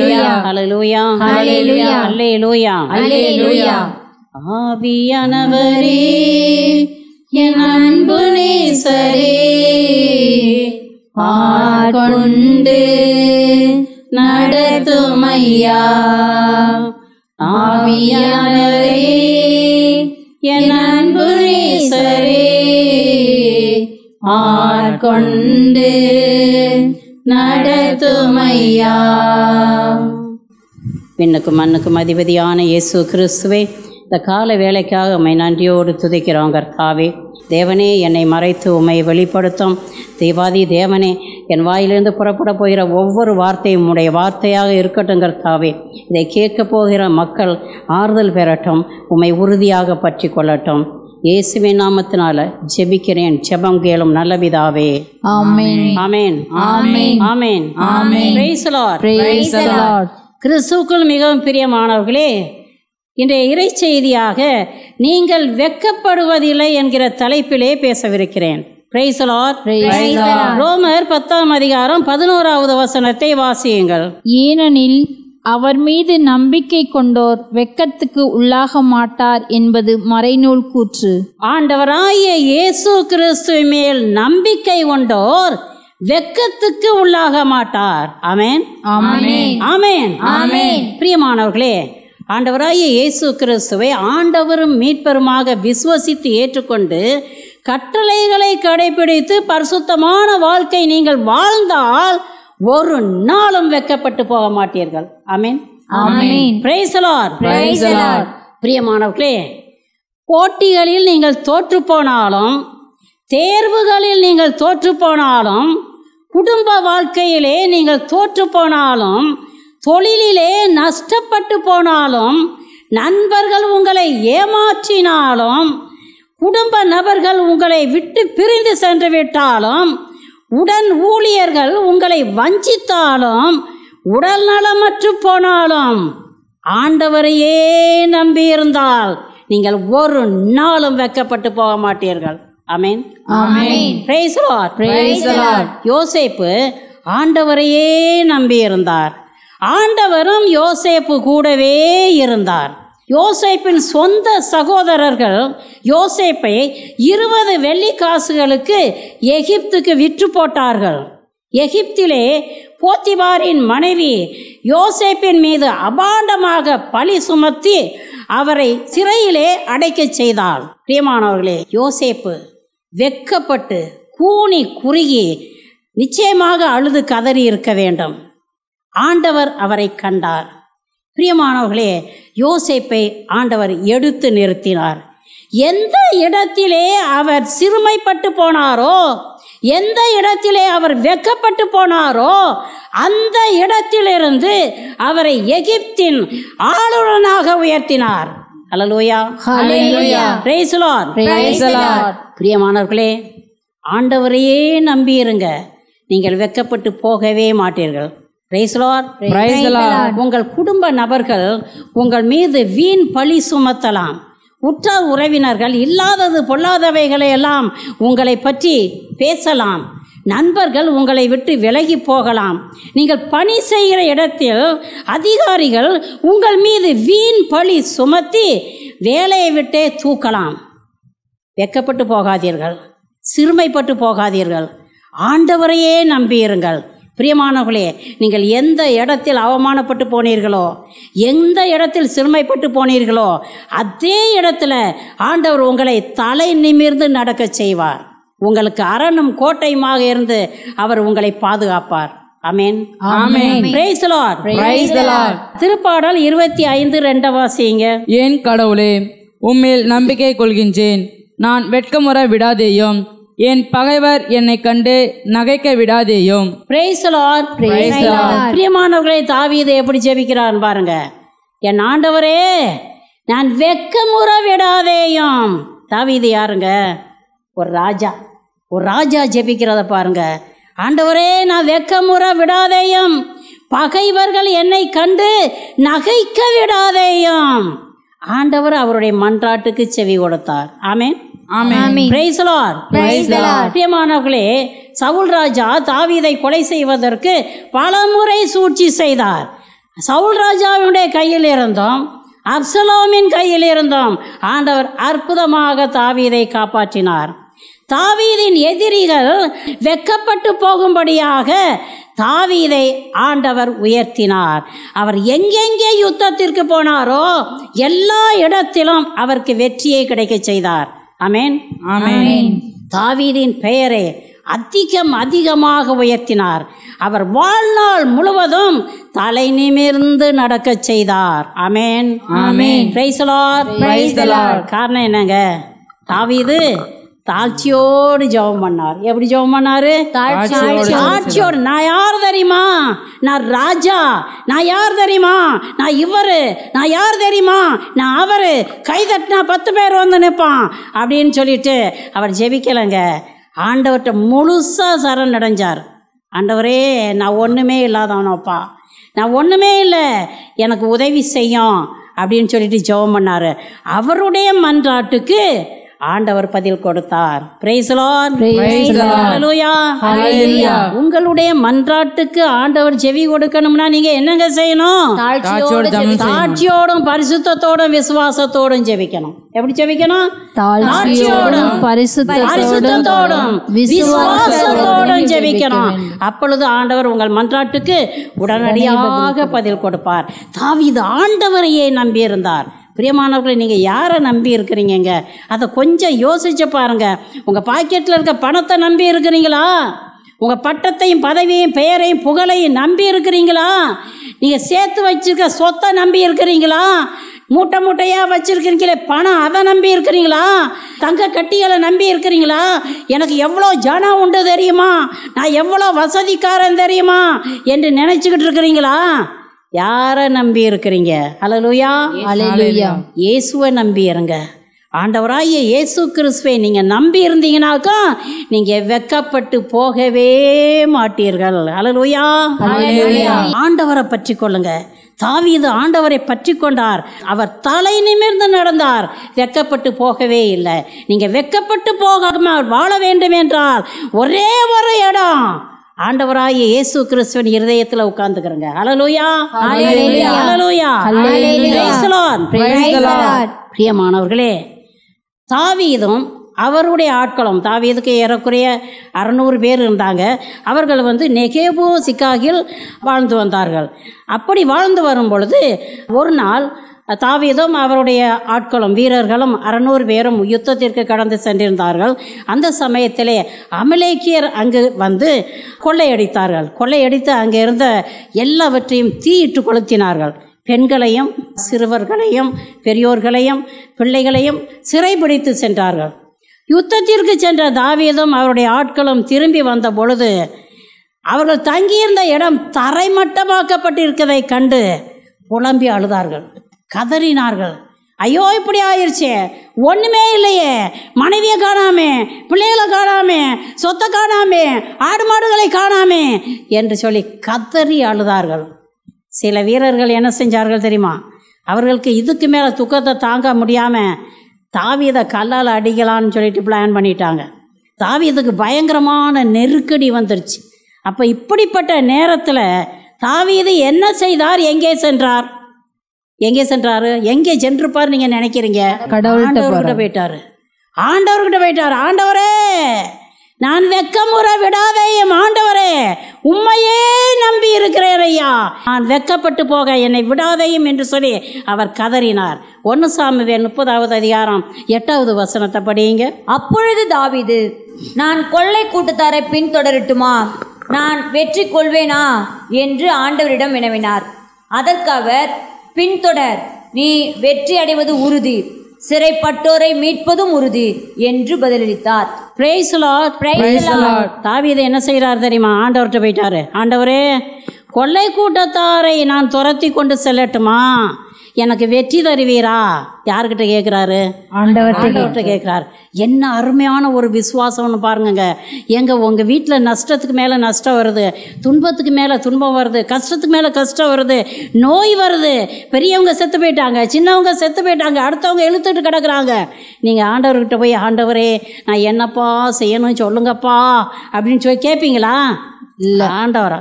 லூயா அலலூயா அல்லேலூயா அல்லேலூயா ஆவியானவரே என் அன்பு நேசரே ஆட்கொண்டு நடத்துமையா விண்ணுக்கும் மண்ணுக்கும் அதிபதியான இயேசு கிறிஸ்துவே இந்த கால வேலைக்காக உம்மை நன்றியோடு துதிக்கிறோம் கர்த்தாவே தேவனே என்னை மறைத்து உம்மை வெளிப்படுத்தும் தேவாதி தேவனே என் வாயிலிருந்து புறப்பட போகிற ஒவ்வொரு வார்த்தையும் உடைய வார்த்தையாக இருக்கட்டும் கர்த்தாவே இதை கேட்க போகிற மக்கள் ஆறுதல் பெறட்டும் உம்மை உறுதியாக பற்றி கொள்ளட்டும் இயேசுவின் நாமத்தினால ஜெபிக்கிறேன் ஜெபம் கேளும் நல்ல விதாவே ஆமேன் ஆமேன் ஆமேன் ஆமேன் ஆமேன் பிரைஸ் லார்ட் பிரைஸ் லார்ட் கிறிஸ்துக்குள் மிகவும் பிரியமானவர்களே இன்றைய இறை செய்தியாக நீங்கள் வெக்கப்படுவதில்லை என்கிற தலைப்பிலே பேசவிருக்கிறேன் ரோமர் பத்தாம் அதிகாரம் பதினோராவது வசனத்தை வாசியுங்கள் ஏனெனில் அவர் மீது நம்பிக்கை கொண்டோர் வெக்கத்துக்கு உள்ளாக மாட்டார் என்பது மறைநூல் கூற்று ஆண்டவராய இயேசு கிறிஸ்து மேல் நம்பிக்கை கொண்டோர் வெக்கத்துக்கு உள்ளாக மாட்டார் அமேன் ஆமேன் ஆமேன் பிரியமானவர்களே ஆண்டவராகிய இயேசு கிறிஸ்துவை ஆண்டவரும் மீட்பருமாக விசுவசித்து ஏற்றுக்கொண்டு கட்டளைகளை கடைபிடித்து பரிசுத்தமான வாழ்க்கை நீங்கள் வாழ்ந்தால் ஒரு நாளும் வெக்கப்பட்டு போக மாட்டீர்கள் அமேன் பிரியமானவர்களே போட்டிகளில் நீங்கள் தோற்று போனாலும் தேர்வுகளில் நீங்கள் தோற்று போனாலும் குடும்ப வாழ்க்கையிலே நீங்கள் தோற்று போனாலும் தொழிலிலே நஷ்டப்பட்டு போனாலும் நண்பர்கள் உங்களை ஏமாற்றினாலும் குடும்ப நபர்கள் உங்களை விட்டு பிரிந்து சென்று விட்டாலும் உடன் ஊழியர்கள் உங்களை வஞ்சித்தாலும் உடல் நலமற்று போனாலும் ஆண்டவரையே நம்பியிருந்தால் நீங்கள் ஒரு நாளும் வைக்கப்பட்டு போக மாட்டீர்கள் யோசேப்பு ஆண்டவரையே நம்பி இருந்தார் ஆண்டவரும் யோசேப்பு கூடவே இருந்தார் யோசேப்பின் சொந்த சகோதரர்கள் யோசேப்பை இருபது வெள்ளி காசுகளுக்கு எகிப்துக்கு விற்று போட்டார்கள் எகிப்திலே போத்திபாரின் மனைவி யோசேப்பின் மீது அபாண்டமாக பழி சுமத்தி அவரை சிறையிலே அடைக்கச் செய்தாள் பிரியமானவர்களே யோசேப்பு வெக்கப்பட்டு கூணி குறுகி நிச்சயமாக அழுது கதறி இருக்க வேண்டும் ஆண்டவர் அவரை கண்டார் பிரியமானவர்களே யோசைப்பை ஆண்டவர் எடுத்து நிறுத்தினார் எந்த இடத்திலே அவர் சிறுமைப்பட்டு போனாரோ எந்த இடத்திலே அவர் வெக்கப்பட்டு போனாரோ அந்த இடத்திலிருந்து அவரை எகிப்தின் ஆளுநராக உயர்த்தினார் பிரியமானவர்களே ஆண்டவரையே நம்பியிருங்க நீங்கள் வெக்கப்பட்டு போகவே மாட்டீர்கள் உங்கள் குடும்ப நபர்கள் உங்கள் மீது வீண் பழி சுமத்தலாம் உற்றார் உறவினர்கள் இல்லாதது பொல்லாதவைகளை எல்லாம் உங்களை பற்றி பேசலாம் நண்பர்கள் உங்களை விட்டு விலகி போகலாம் நீங்கள் பணி செய்கிற இடத்தில் அதிகாரிகள் உங்கள் மீது வீண் பழி சுமத்தி வேலையை விட்டே தூக்கலாம் வெக்கப்பட்டு போகாதீர்கள் சிறுமைப்பட்டு போகாதீர்கள் ஆண்டவரையே நம்பியிருங்கள் பிரியமானவர்களே நீங்கள் எந்த இடத்தில் அவமானப்பட்டு போனீர்களோ எந்த இடத்தில் சிறுமைப்பட்டு போனீர்களோ அதே இடத்துல ஆண்டவர் உங்களை தலை நிமிர்ந்து நடக்க செய்வார் உங்களுக்கு அரணும் கோட்டையுமாக இருந்து அவர் உங்களை பாதுகாப்பார் திருப்பாடல் இருபத்தி ஐந்து ரெண்ட வாசிங்க ஏன் கடவுளே உண்மையில் நம்பிக்கை கொள்கின்றேன் நான் வெட்கமுற விடாதேயும் என் பகைவர் என்னை கண்டு நகைக்க விடாதேயும் பிரியமானவர்களை தாவியதை எப்படி ஜெபிக்கிறான் பாருங்க என் ஆண்டவரே நான் வெக்கமுற விடாதேயும் தாவியது யாருங்க ஒரு ராஜா ஒரு ராஜா ஜெபிக்கிறத பாருங்க ஆண்டவரே நான் வெக்கமுறை விடாதேயும் பகைவர்கள் என்னை கண்டு நகைக்க விடாதேயும் ஆண்டவர் அவருடைய மன்றாட்டுக்கு செவி கொடுத்தார் ஆமே பிரியமானவர்களே சவுல் ராஜா தாவீதை கொலை செய்வதற்கு பலமுறை சூழ்ச்சி செய்தார் சவுல் ராஜாவினுடைய கையில் இருந்தோம் அப்சலோமின் கையில் இருந்தோம் ஆண்டவர் அற்புதமாக தாவீதை காப்பாற்றினார் தாவீதின் எதிரிகள் வெக்கப்பட்டு போகும்படியாக தாவீதை ஆண்டவர் உயர்த்தினார் அவர் எங்கெங்கே யுத்தத்திற்கு போனாரோ எல்லா இடத்திலும் அவருக்கு வெற்றியை கிடைக்க செய்தார் அமேன் ஆமேன் தாவீதின் பெயரை அதிகம் அதிகமாக உயர்த்தினார் அவர் வாழ்நாள் முழுவதும் தலை நிமிர்ந்து நடக்க செய்தார் அமேன் ஆமேன் காரணம் என்னங்க தாவீது தாழ்ச்சியோடு ஜெபம் பண்ணார் எப்படி ஜெபம் பண்ணார் தாழ்ச்சியோடு நான் யார் தெரியுமா நான் ராஜா நான் யார் தெரியுமா நான் இவர் நான் யார் தெரியுமா நான் அவர் கை தட்டினா பத்து பேர் வந்து நிற்பான் அப்படின்னு சொல்லிட்டு அவர் ஜெபிக்கலைங்க ஆண்டவர்கிட்ட முழுசாக சரணடைஞ்சார் ஆண்டவரே நான் ஒன்றுமே இல்லாதவனப்பா நான் ஒன்றுமே இல்லை எனக்கு உதவி செய்யும் அப்படின்னு சொல்லிட்டு ஜெபம் பண்ணார் அவருடைய மன்றாட்டுக்கு ஆண்டவர் பதில் கொடுத்தார் உங்களுடைய மன்றாட்டுக்கு ஆண்டவர் செவி கொடுக்கணும்னா நீங்க என்னங்க செய்யணும் காட்சியோடும் பரிசுத்தோடும் விசுவாசத்தோடும் ஜெபிக்கணும் எப்படி ஜெபிக்கணும் பரிசுத்தோடும் விசுவாசத்தோடும் ஜெபிக்கணும் அப்பொழுது ஆண்டவர் உங்கள் மன்றாட்டுக்கு உடனடியாக பதில் கொடுப்பார் தாவிது ஆண்டவரையே நம்பியிருந்தார் பிரியமானவர்களை நீங்கள் யாரை நம்பி இருக்கிறீங்க அதை கொஞ்சம் யோசிச்சு பாருங்கள் உங்கள் பாக்கெட்டில் இருக்க பணத்தை நம்பி இருக்கிறீங்களா உங்கள் பட்டத்தையும் பதவியும் பெயரையும் புகழையும் நம்பி இருக்கிறீங்களா நீங்கள் சேர்த்து வச்சுருக்க சொத்தை நம்பி இருக்கிறீங்களா மூட்டை மூட்டையாக வச்சுருக்கிறீங்களே பணம் அதை நம்பி இருக்கிறீங்களா தங்க கட்டிகளை நம்பி இருக்கிறீங்களா எனக்கு எவ்வளோ ஜனம் உண்டு தெரியுமா நான் எவ்வளோ வசதிக்காரன் தெரியுமா என்று நினச்சிக்கிட்டு இருக்கிறீங்களா யாரை நம்பி இருக்கிறீங்க அலலுயா இயேசுவை நம்பி இருங்க ஆண்டவராய இயேசு கிறிஸ்துவை நீங்கள் நம்பி இருந்தீங்கனாக்கா நீங்கள் வெக்கப்பட்டு போகவே மாட்டீர்கள் அலலுயா ஆண்டவரை பற்றி கொள்ளுங்க தாவீது ஆண்டவரை பற்றி கொண்டார் அவர் தலை நிமிர்ந்து நடந்தார் வெக்கப்பட்டு போகவே இல்லை நீங்கள் வெக்கப்பட்டு போகாமல் வாழ வேண்டும் என்றால் ஒரே ஒரு இடம் ஆண்டவராய இயேசு கிறிஸ்துவன் இருதயத்தில் உட்கார்ந்துக்கிறங்க அலலூயா அலலூயா பிரியமானவர்களே தாவீதும் அவருடைய ஆட்களும் தாவீதுக்கு ஏறக்குறைய அறநூறு பேர் இருந்தாங்க அவர்கள் வந்து நெகேபோ சிக்காகில் வாழ்ந்து வந்தார்கள் அப்படி வாழ்ந்து வரும் பொழுது ஒரு நாள் தாவீதும் அவருடைய ஆட்களும் வீரர்களும் அறநூறு பேரும் யுத்தத்திற்கு கடந்து சென்றிருந்தார்கள் அந்த சமயத்திலே அமலேக்கியர் அங்கு வந்து கொள்ளையடித்தார்கள் கொள்ளையடித்து அங்கே இருந்த எல்லாவற்றையும் தீயிட்டு கொளுத்தினார்கள் பெண்களையும் சிறுவர்களையும் பெரியோர்களையும் பிள்ளைகளையும் சிறைபிடித்து சென்றார்கள் யுத்தத்திற்கு சென்ற தாவீதும் அவருடைய ஆட்களும் திரும்பி வந்த பொழுது அவர்கள் தங்கியிருந்த இடம் தரைமட்டமாக்கப்பட்டிருக்கதை கண்டு புலம்பி அழுதார்கள் கதறினார்கள் ஐயோ இப்படி ஆயிடுச்சே ஒன்றுமே இல்லையே மனைவியை காணாமே பிள்ளைகளை காணாமே சொத்தை காணாமே ஆடு மாடுகளை காணாமே என்று சொல்லி கதறி அழுதார்கள் சில வீரர்கள் என்ன செஞ்சார்கள் தெரியுமா அவர்களுக்கு இதுக்கு மேலே துக்கத்தை தாங்க முடியாமல் தாவியதை கல்லால் அடிக்கலான்னு சொல்லிட்டு பிளான் பண்ணிட்டாங்க தாவியதுக்கு பயங்கரமான நெருக்கடி வந்துருச்சு அப்போ இப்படிப்பட்ட நேரத்தில் தாவியது என்ன செய்தார் எங்கே சென்றார் எங்கே சென்றாரு எங்கே சென்றிருப்பார் நீங்க நினைக்கிறீங்க ஆண்டவர்கிட்ட போயிட்டாரு ஆண்டவர்கிட்ட போயிட்டாரு ஆண்டவரே நான் வெக்கமுற விடாதையும் ஆண்டவரே உண்மையே நம்பி இருக்கிறேன் ஐயா நான் வெக்கப்பட்டு போக என்னை விடாதையும் என்று சொல்லி அவர் கதறினார் சாமி சாமுவேல் முப்பதாவது அதிகாரம் எட்டாவது வசனத்தை படியுங்க அப்பொழுது தாவிது நான் கொள்ளை கூட்டத்தாரை பின்தொடரட்டுமா நான் வெற்றி கொள்வேனா என்று ஆண்டவரிடம் வினவினார் அதற்கு அவர் பின்தொடர் நீ வெற்றி அடைவது உறுதி சிறைப்பட்டோரை மீட்பதும் உறுதி என்று பதிலளித்தார் தாவீதை என்ன செய்கிறார் தெரியுமா ஆண்டவர்கிட்ட போயிட்டாரு ஆண்டவரே கொள்ளை கூட்டத்தாரை நான் துரத்தி கொண்டு செல்லட்டுமா எனக்கு வெற்றி தருவீரா யார்கிட்ட கேட்குறாரு ஆண்டவர்கிட்ட கேட்குறாரு என்ன அருமையான ஒரு விசுவாசம்னு பாருங்கங்க எங்கள் உங்கள் வீட்டில் நஷ்டத்துக்கு மேலே நஷ்டம் வருது துன்பத்துக்கு மேலே துன்பம் வருது கஷ்டத்துக்கு மேலே கஷ்டம் வருது நோய் வருது பெரியவங்க செத்து போயிட்டாங்க சின்னவங்க செத்து போயிட்டாங்க அடுத்தவங்க இழுத்துட்டு கிடக்குறாங்க நீங்கள் ஆண்டவர்கிட்ட போய் ஆண்டவரே நான் என்னப்பா செய்யணும்னு சொல்லுங்கப்பா அப்படின்னு சொல்லி கேட்பீங்களா இல்லை ஆண்டவரா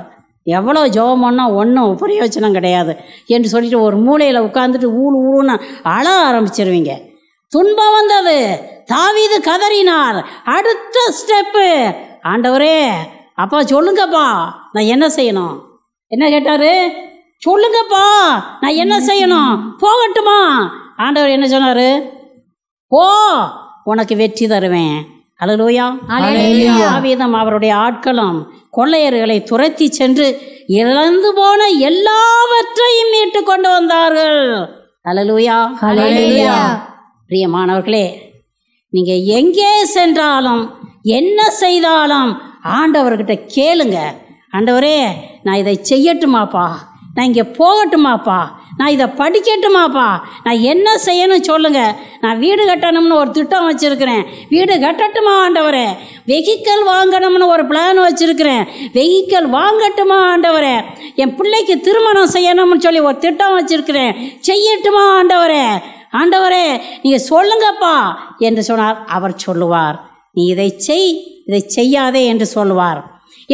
எவ்வளோ ஜோபம் பண்ணால் ஒன்றும் பிரயோஜனம் கிடையாது என்று சொல்லிட்டு ஒரு மூலையில் உட்காந்துட்டு ஊழு ஊழுன்னு அழ ஆரம்பிச்சிருவீங்க துன்பம் வந்தது தாவிது கதறினார் அடுத்த ஸ்டெப்பு ஆண்டவரே அப்பா சொல்லுங்கப்பா நான் என்ன செய்யணும் என்ன கேட்டார் சொல்லுங்கப்பா நான் என்ன செய்யணும் போகட்டுமா ஆண்டவர் என்ன சொன்னார் போ உனக்கு வெற்றி தருவேன் அலலூயா ஆவிதம் அவருடைய ஆட்களும் கொள்ளையர்களை துரத்தி சென்று இழந்து போன எல்லாவற்றையும் மீட்டு கொண்டு வந்தார்கள் அலலுயா பிரியமானவர்களே நீங்க எங்கே சென்றாலும் என்ன செய்தாலும் ஆண்டவர்கிட்ட கேளுங்க ஆண்டவரே நான் இதை செய்யட்டுமாப்பா நான் இங்கே போகட்டுமாப்பா நான் இதை படிக்கட்டுமாப்பா நான் என்ன செய்யணும் சொல்லுங்கள் நான் வீடு கட்டணும்னு ஒரு திட்டம் வச்சுருக்கிறேன் வீடு கட்டட்டுமா ஆண்டவரே வெஹிக்கல் வாங்கணும்னு ஒரு பிளான் வச்சுருக்கிறேன் வெஹிக்கல் வாங்கட்டுமா ஆண்டவரே என் பிள்ளைக்கு திருமணம் செய்யணும்னு சொல்லி ஒரு திட்டம் வச்சுருக்கிறேன் செய்யட்டுமா ஆண்டவரே ஆண்டவரே நீங்கள் சொல்லுங்கப்பா என்று சொன்னார் அவர் சொல்லுவார் நீ இதை செய் இதை செய்யாதே என்று சொல்லுவார்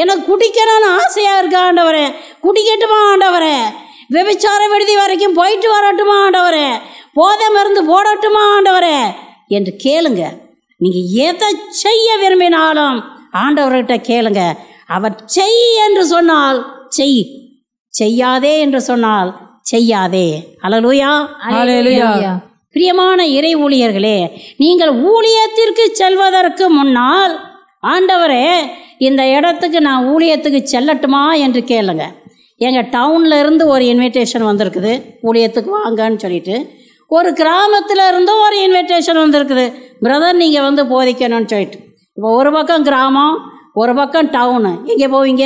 எனக்கு குடிக்கணும்னு ஆசையாக இருக்கா ஆண்டவரே குடிக்கட்டுமா ஆண்டவரே விபச்சார விடுதி வரைக்கும் போயிட்டு வரட்டுமா ஆண்டவரே போதை மருந்து போடட்டுமா ஆண்டவரே என்று கேளுங்க நீங்கள் எதை செய்ய விரும்பினாலும் ஆண்டவர்கிட்ட கேளுங்க அவர் செய் என்று சொன்னால் செய் செய்யாதே என்று சொன்னால் செய்யாதே அலலுயா அலலுயா பிரியமான இறை ஊழியர்களே நீங்கள் ஊழியத்திற்கு செல்வதற்கு முன்னால் ஆண்டவரே இந்த இடத்துக்கு நான் ஊழியத்துக்கு செல்லட்டுமா என்று கேளுங்க எங்கள் டவுனில் இருந்து ஒரு இன்விடேஷன் வந்திருக்குது ஊழியத்துக்கு வாங்கன்னு சொல்லிட்டு ஒரு கிராமத்தில் இருந்தும் ஒரு இன்விடேஷன் வந்திருக்குது பிரதர் நீங்கள் வந்து போதிக்கணும்னு சொல்லிட்டு இப்போ ஒரு பக்கம் கிராமம் ஒரு பக்கம் டவுனு எங்கே போவீங்க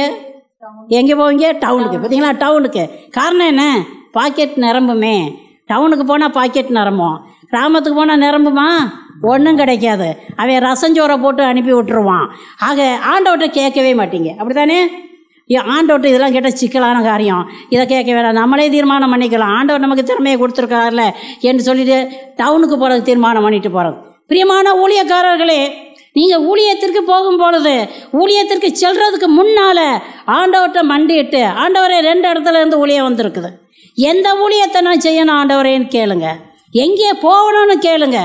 எங்கே போவீங்க டவுனுக்கு பார்த்தீங்களா டவுனுக்கு காரணம் என்ன பாக்கெட் நிரம்புமே டவுனுக்கு போனால் பாக்கெட் நிரம்பும் கிராமத்துக்கு போனால் நிரம்புமா ஒன்றும் கிடைக்காது அவன் ரசஞ்சோரை போட்டு அனுப்பி விட்டுருவான் ஆக ஆண்டவர்கிட்ட கேட்கவே மாட்டீங்க அப்படி தானே ஆண்டவர்கிட்ட இதெல்லாம் கேட்டால் சிக்கலான காரியம் இதை கேட்க வேணாம் நம்மளே தீர்மானம் பண்ணிக்கலாம் ஆண்டவர் நமக்கு திறமையை கொடுத்துருக்காருல என்று சொல்லிட்டு டவுனுக்கு போகிறது தீர்மானம் பண்ணிட்டு போகிறது பிரியமான ஊழியக்காரர்களே நீங்கள் ஊழியத்திற்கு போகும் பொழுது ஊழியத்திற்கு செல்றதுக்கு முன்னால் ஆண்டவர்கிட்ட மண்டிட்டு ஆண்டவரை ரெண்டு இடத்துல இருந்து ஊழியம் வந்திருக்குது எந்த ஊழியத்தை நான் செய்யணும் ஆண்டவரேன்னு கேளுங்கள் எங்கே போகணும்னு கேளுங்க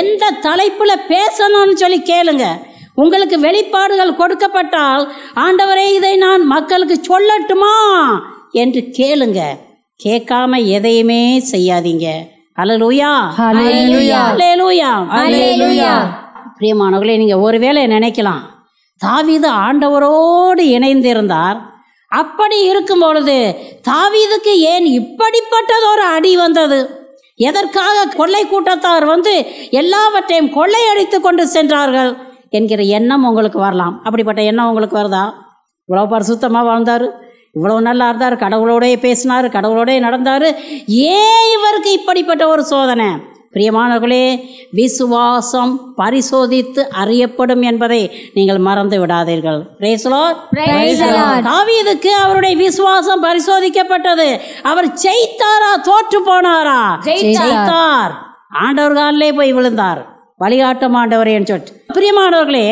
எந்த தலைப்பில் பேசணும்னு சொல்லி கேளுங்க உங்களுக்கு வெளிப்பாடுகள் கொடுக்கப்பட்டால் ஆண்டவரே இதை நான் மக்களுக்கு சொல்லட்டுமா என்று கேளுங்க கேட்காம எதையுமே செய்யாதீங்க அலலூயா பிரியமானவர்களே நீங்கள் ஒருவேளை நினைக்கலாம் தாவீது ஆண்டவரோடு இணைந்திருந்தார் அப்படி இருக்கும் பொழுது தாவீதுக்கு ஏன் இப்படிப்பட்டதொரு அடி வந்தது எதற்காக கொள்ளை கூட்டத்தார் வந்து எல்லாவற்றையும் கொள்ளையடித்து கொண்டு சென்றார்கள் என்கிற எண்ணம் உங்களுக்கு வரலாம் அப்படிப்பட்ட எண்ணம் உங்களுக்கு வருதா இவ்வளோ பரிசுத்தமாக வாழ்ந்தார் இவ்வளோ நல்லா இருந்தார் கடவுளோடய பேசினார் கடவுளோடய நடந்தார் ஏன் இவருக்கு இப்படிப்பட்ட ஒரு சோதனை பிரியமானவர்களே விசுவாசம் பரிசோதித்து அறியப்படும் என்பதை நீங்கள் மறந்து விடாதீர்கள் தாவீதுக்கு அவருடைய விசுவாசம் பரிசோதிக்கப்பட்டது அவர் ஜெயித்தாரா தோற்று போனாரா ஜெயித்தார் போய் விழுந்தார் வழிகாட்டும் ஆண்டவரேன்னு சொல்லிட்டு பிரியமானவர்களே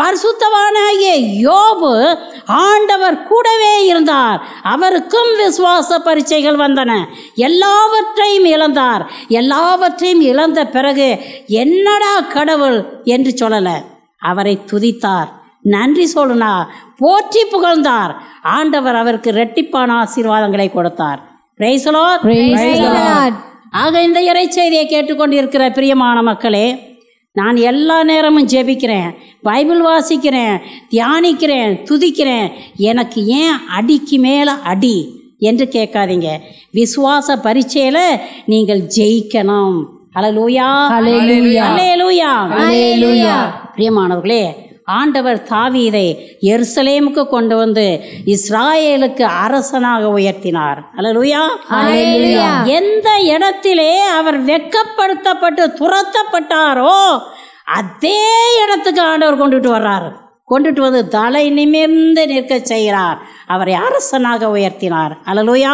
பரிசுத்தவானாகிய யோபு ஆண்டவர் கூடவே இருந்தார் அவருக்கும் விசுவாச பரீட்சைகள் வந்தன எல்லாவற்றையும் இழந்தார் எல்லாவற்றையும் இழந்த பிறகு என்னடா கடவுள் என்று சொல்லலை அவரை துதித்தார் நன்றி சொல்லுனா போற்றி புகழ்ந்தார் ஆண்டவர் அவருக்கு ரெட்டிப்பான ஆசீர்வாதங்களை கொடுத்தார் ஆக இந்த இறை செய்தியை கேட்டுக்கொண்டிருக்கிற பிரியமான மக்களே நான் எல்லா நேரமும் ஜெபிக்கிறேன் பைபிள் வாசிக்கிறேன் தியானிக்கிறேன் துதிக்கிறேன் எனக்கு ஏன் அடிக்கு மேலே அடி என்று கேட்காதீங்க விசுவாச பரீட்சையில் நீங்கள் ஜெயிக்கணும் அலலூயா அலேலூயா அலேலூயா பிரியமானவர்களே ஆண்டவர் தாவீதை எருசலேமுக்கு கொண்டு வந்து இஸ்ராயேலுக்கு அரசனாக உயர்த்தினார் அலலுயா எந்த இடத்திலே அவர் வெக்கப்படுத்தப்பட்டு துரத்தப்பட்டாரோ அதே இடத்துக்கு ஆண்டவர் கொண்டுட்டு வர்றாரு கொண்டுட்டு வந்து தலை நிமிர்ந்து நிற்க செய்கிறார் அவரை அரசனாக உயர்த்தினார் அலலுயா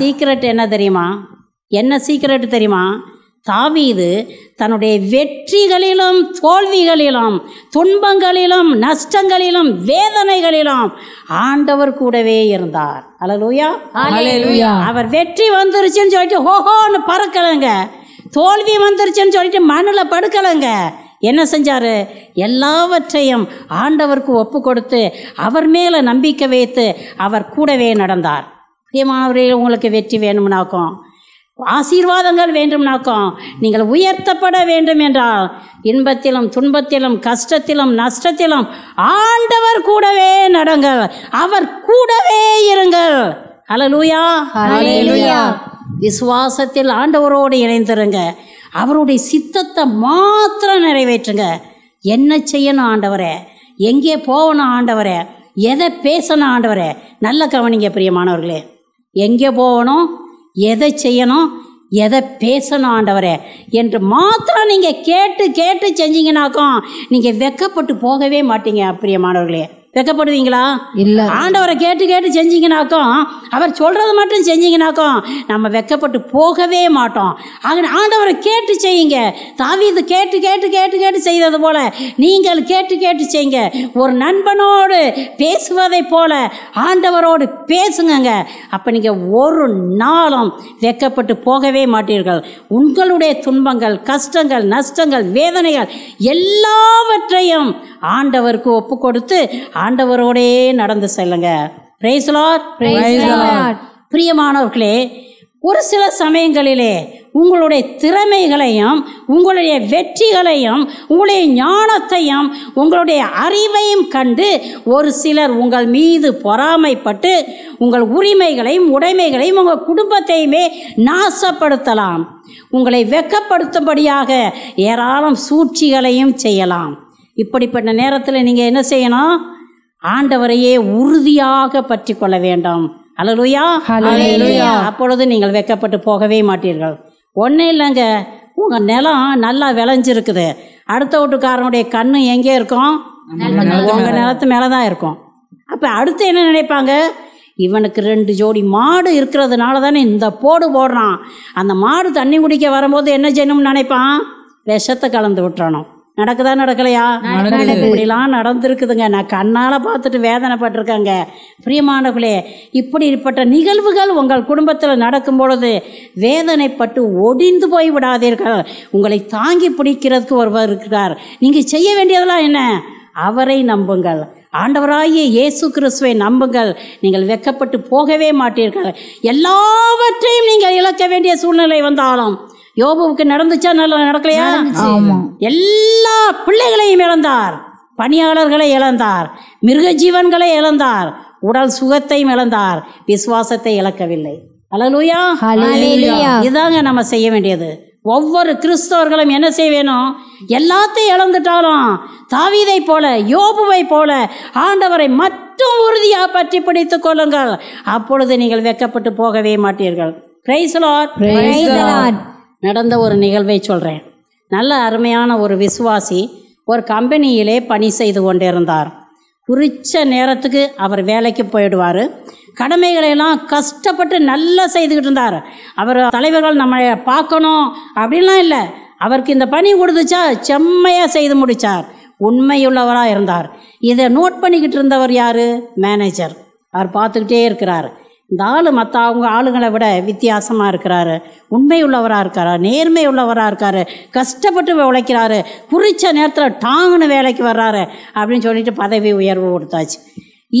சீக்கிரட் என்ன தெரியுமா என்ன சீக்கிரட் தெரியுமா தாவீது தன்னுடைய வெற்றிகளிலும் தோல்விகளிலும் துன்பங்களிலும் நஷ்டங்களிலும் வேதனைகளிலும் ஆண்டவர் கூடவே இருந்தார் அலலூயா அவர் வெற்றி வந்துருச்சுன்னு சொல்லிட்டு ஹோஹோன்னு பறக்கலைங்க தோல்வி வந்துருச்சுன்னு சொல்லிட்டு மண்ணில் படுக்கலைங்க என்ன செஞ்சார் எல்லாவற்றையும் ஆண்டவருக்கு ஒப்பு கொடுத்து அவர் மேலே நம்பிக்கை வைத்து அவர் கூடவே நடந்தார் பிரியமானவரையில் உங்களுக்கு வெற்றி வேணும்னாக்கும் ஆசீர்வாதங்கள் நாக்கம் நீங்கள் உயர்த்தப்பட வேண்டும் என்றால் இன்பத்திலும் துன்பத்திலும் கஷ்டத்திலும் நஷ்டத்திலும் ஆண்டவர் கூடவே நடங்கள் அவர் கூடவே இருங்கள் அலலூயா விசுவாசத்தில் ஆண்டவரோடு இணைந்திருங்க அவருடைய சித்தத்தை மாத்திரம் நிறைவேற்றுங்க என்ன செய்யணும் ஆண்டவரே எங்கே போகணும் ஆண்டவரே எதை பேசணும் ஆண்டவரே நல்ல கவனிங்க பிரியமானவர்களே எங்கே போகணும் எதை செய்யணும் எதை பேசணும் ஆண்டவரே என்று மாத்திரம் நீங்கள் கேட்டு கேட்டு செஞ்சீங்கனாக்கும் நீங்கள் வெக்கப்பட்டு போகவே மாட்டீங்க அப்பிரியமானவர்களே வெக்கப்படுவீங்களா இல்லை ஆண்டவரை கேட்டு கேட்டு செஞ்சீங்கனாக்கும் அவர் சொல்றது மட்டும் செஞ்சீங்கனாக்கோ நம்ம வெக்கப்பட்டு போகவே மாட்டோம் ஆக ஆண்டவரை கேட்டு செய்யுங்க தாவிது கேட்டு கேட்டு கேட்டு கேட்டு செய்தது போல் நீங்கள் கேட்டு கேட்டு செய்யுங்க ஒரு நண்பனோடு பேசுவதை போல் ஆண்டவரோடு பேசுங்கங்க அப்போ நீங்கள் ஒரு நாளும் வெக்கப்பட்டு போகவே மாட்டீர்கள் உங்களுடைய துன்பங்கள் கஷ்டங்கள் நஷ்டங்கள் வேதனைகள் எல்லாவற்றையும் ஆண்டவருக்கு ஒப்பு கொடுத்து ஆண்டவரோடே நடந்து செல்லுங்க பிரியமானவர்களே ஒரு சில சமயங்களிலே உங்களுடைய திறமைகளையும் உங்களுடைய வெற்றிகளையும் உங்களுடைய ஞானத்தையும் உங்களுடைய அறிவையும் கண்டு ஒரு சிலர் உங்கள் மீது பொறாமைப்பட்டு உங்கள் உரிமைகளையும் உடைமைகளையும் உங்கள் குடும்பத்தையுமே நாசப்படுத்தலாம் உங்களை வெக்கப்படுத்தும்படியாக ஏராளம் சூழ்ச்சிகளையும் செய்யலாம் இப்படிப்பட்ட நேரத்தில் நீங்கள் என்ன செய்யணும் ஆண்டவரையே உறுதியாக பற்றி கொள்ள வேண்டாம் அலலுயா அப்பொழுது நீங்கள் வெக்கப்பட்டு போகவே மாட்டீர்கள் ஒன்றும் இல்லைங்க உங்கள் நிலம் நல்லா விளைஞ்சிருக்குது அடுத்த வீட்டுக்காரனுடைய கண்ணு எங்கே இருக்கும் உங்கள் நிலத்து மேலே தான் இருக்கும் அப்போ அடுத்து என்ன நினைப்பாங்க இவனுக்கு ரெண்டு ஜோடி மாடு இருக்கிறதுனால தானே இந்த போடு போடுறான் அந்த மாடு தண்ணி குடிக்க வரும்போது என்ன செய்யணும்னு நினைப்பான் விஷத்தை கலந்து விட்டுறணும் நடக்குதா நடக்கலையா இப்படிலாம் நடந்திருக்குதுங்க நான் கண்ணால் பார்த்துட்டு வேதனைப்பட்டிருக்கேங்க பிரியமானவர்களே இருப்பட்ட நிகழ்வுகள் உங்கள் குடும்பத்தில் நடக்கும் பொழுது வேதனைப்பட்டு ஒடிந்து போய் விடாதீர்கள் உங்களை தாங்கி பிடிக்கிறதுக்கு ஒருவர் இருக்கிறார் நீங்கள் செய்ய வேண்டியதெல்லாம் என்ன அவரை நம்புங்கள் ஆண்டவராகிய இயேசு கிறிஸ்துவை நம்புங்கள் நீங்கள் வெக்கப்பட்டு போகவே மாட்டீர்கள் எல்லாவற்றையும் நீங்கள் இழக்க வேண்டிய சூழ்நிலை வந்தாலும் யோபுவுக்கு நடந்துச்சா நல்லா நடக்கலையா எல்லா பிள்ளைகளையும் இழந்தார் பணியாளர்களை இழந்தார் மிருக ஜீவன்களை இழந்தார் உடல் சுகத்தையும் இழந்தார் விசுவாசத்தை இழக்கவில்லை இதாங்க இதுதாங்க நம்ம செய்ய வேண்டியது ஒவ்வொரு கிறிஸ்தவர்களும் என்ன செய்ய வேணும் எல்லாத்தையும் இழந்துட்டாலும் தாவிதை போல யோபுவை போல ஆண்டவரை மட்டும் உறுதியாக பற்றி பிடித்து கொள்ளுங்கள் அப்பொழுது நீங்கள் வெக்கப்பட்டு போகவே மாட்டீர்கள் பிரைஸ் நடந்த ஒரு நிகழ்வை சொல்கிறேன் நல்ல அருமையான ஒரு விசுவாசி ஒரு கம்பெனியிலே பணி செய்து கொண்டிருந்தார் குறித்த நேரத்துக்கு அவர் வேலைக்கு போயிடுவார் கடமைகளையெல்லாம் கஷ்டப்பட்டு நல்லா செய்துக்கிட்டு இருந்தார் அவர் தலைவர்கள் நம்மளை பார்க்கணும் அப்படின்லாம் இல்லை அவருக்கு இந்த பணி கொடுத்துச்சா செம்மையாக செய்து முடித்தார் உண்மையுள்ளவராக இருந்தார் இதை நோட் பண்ணிக்கிட்டு இருந்தவர் யார் மேனேஜர் அவர் பார்த்துக்கிட்டே இருக்கிறார் இந்த ஆள் மற்ற அவங்க ஆளுங்களை விட வித்தியாசமாக இருக்கிறாரு உண்மை உள்ளவராக இருக்காரு நேர்மை உள்ளவராக இருக்காரு கஷ்டப்பட்டு உழைக்கிறாரு குறித்த நேரத்தில் டாங்னு வேலைக்கு வர்றாரு அப்படின்னு சொல்லிட்டு பதவி உயர்வு கொடுத்தாச்சு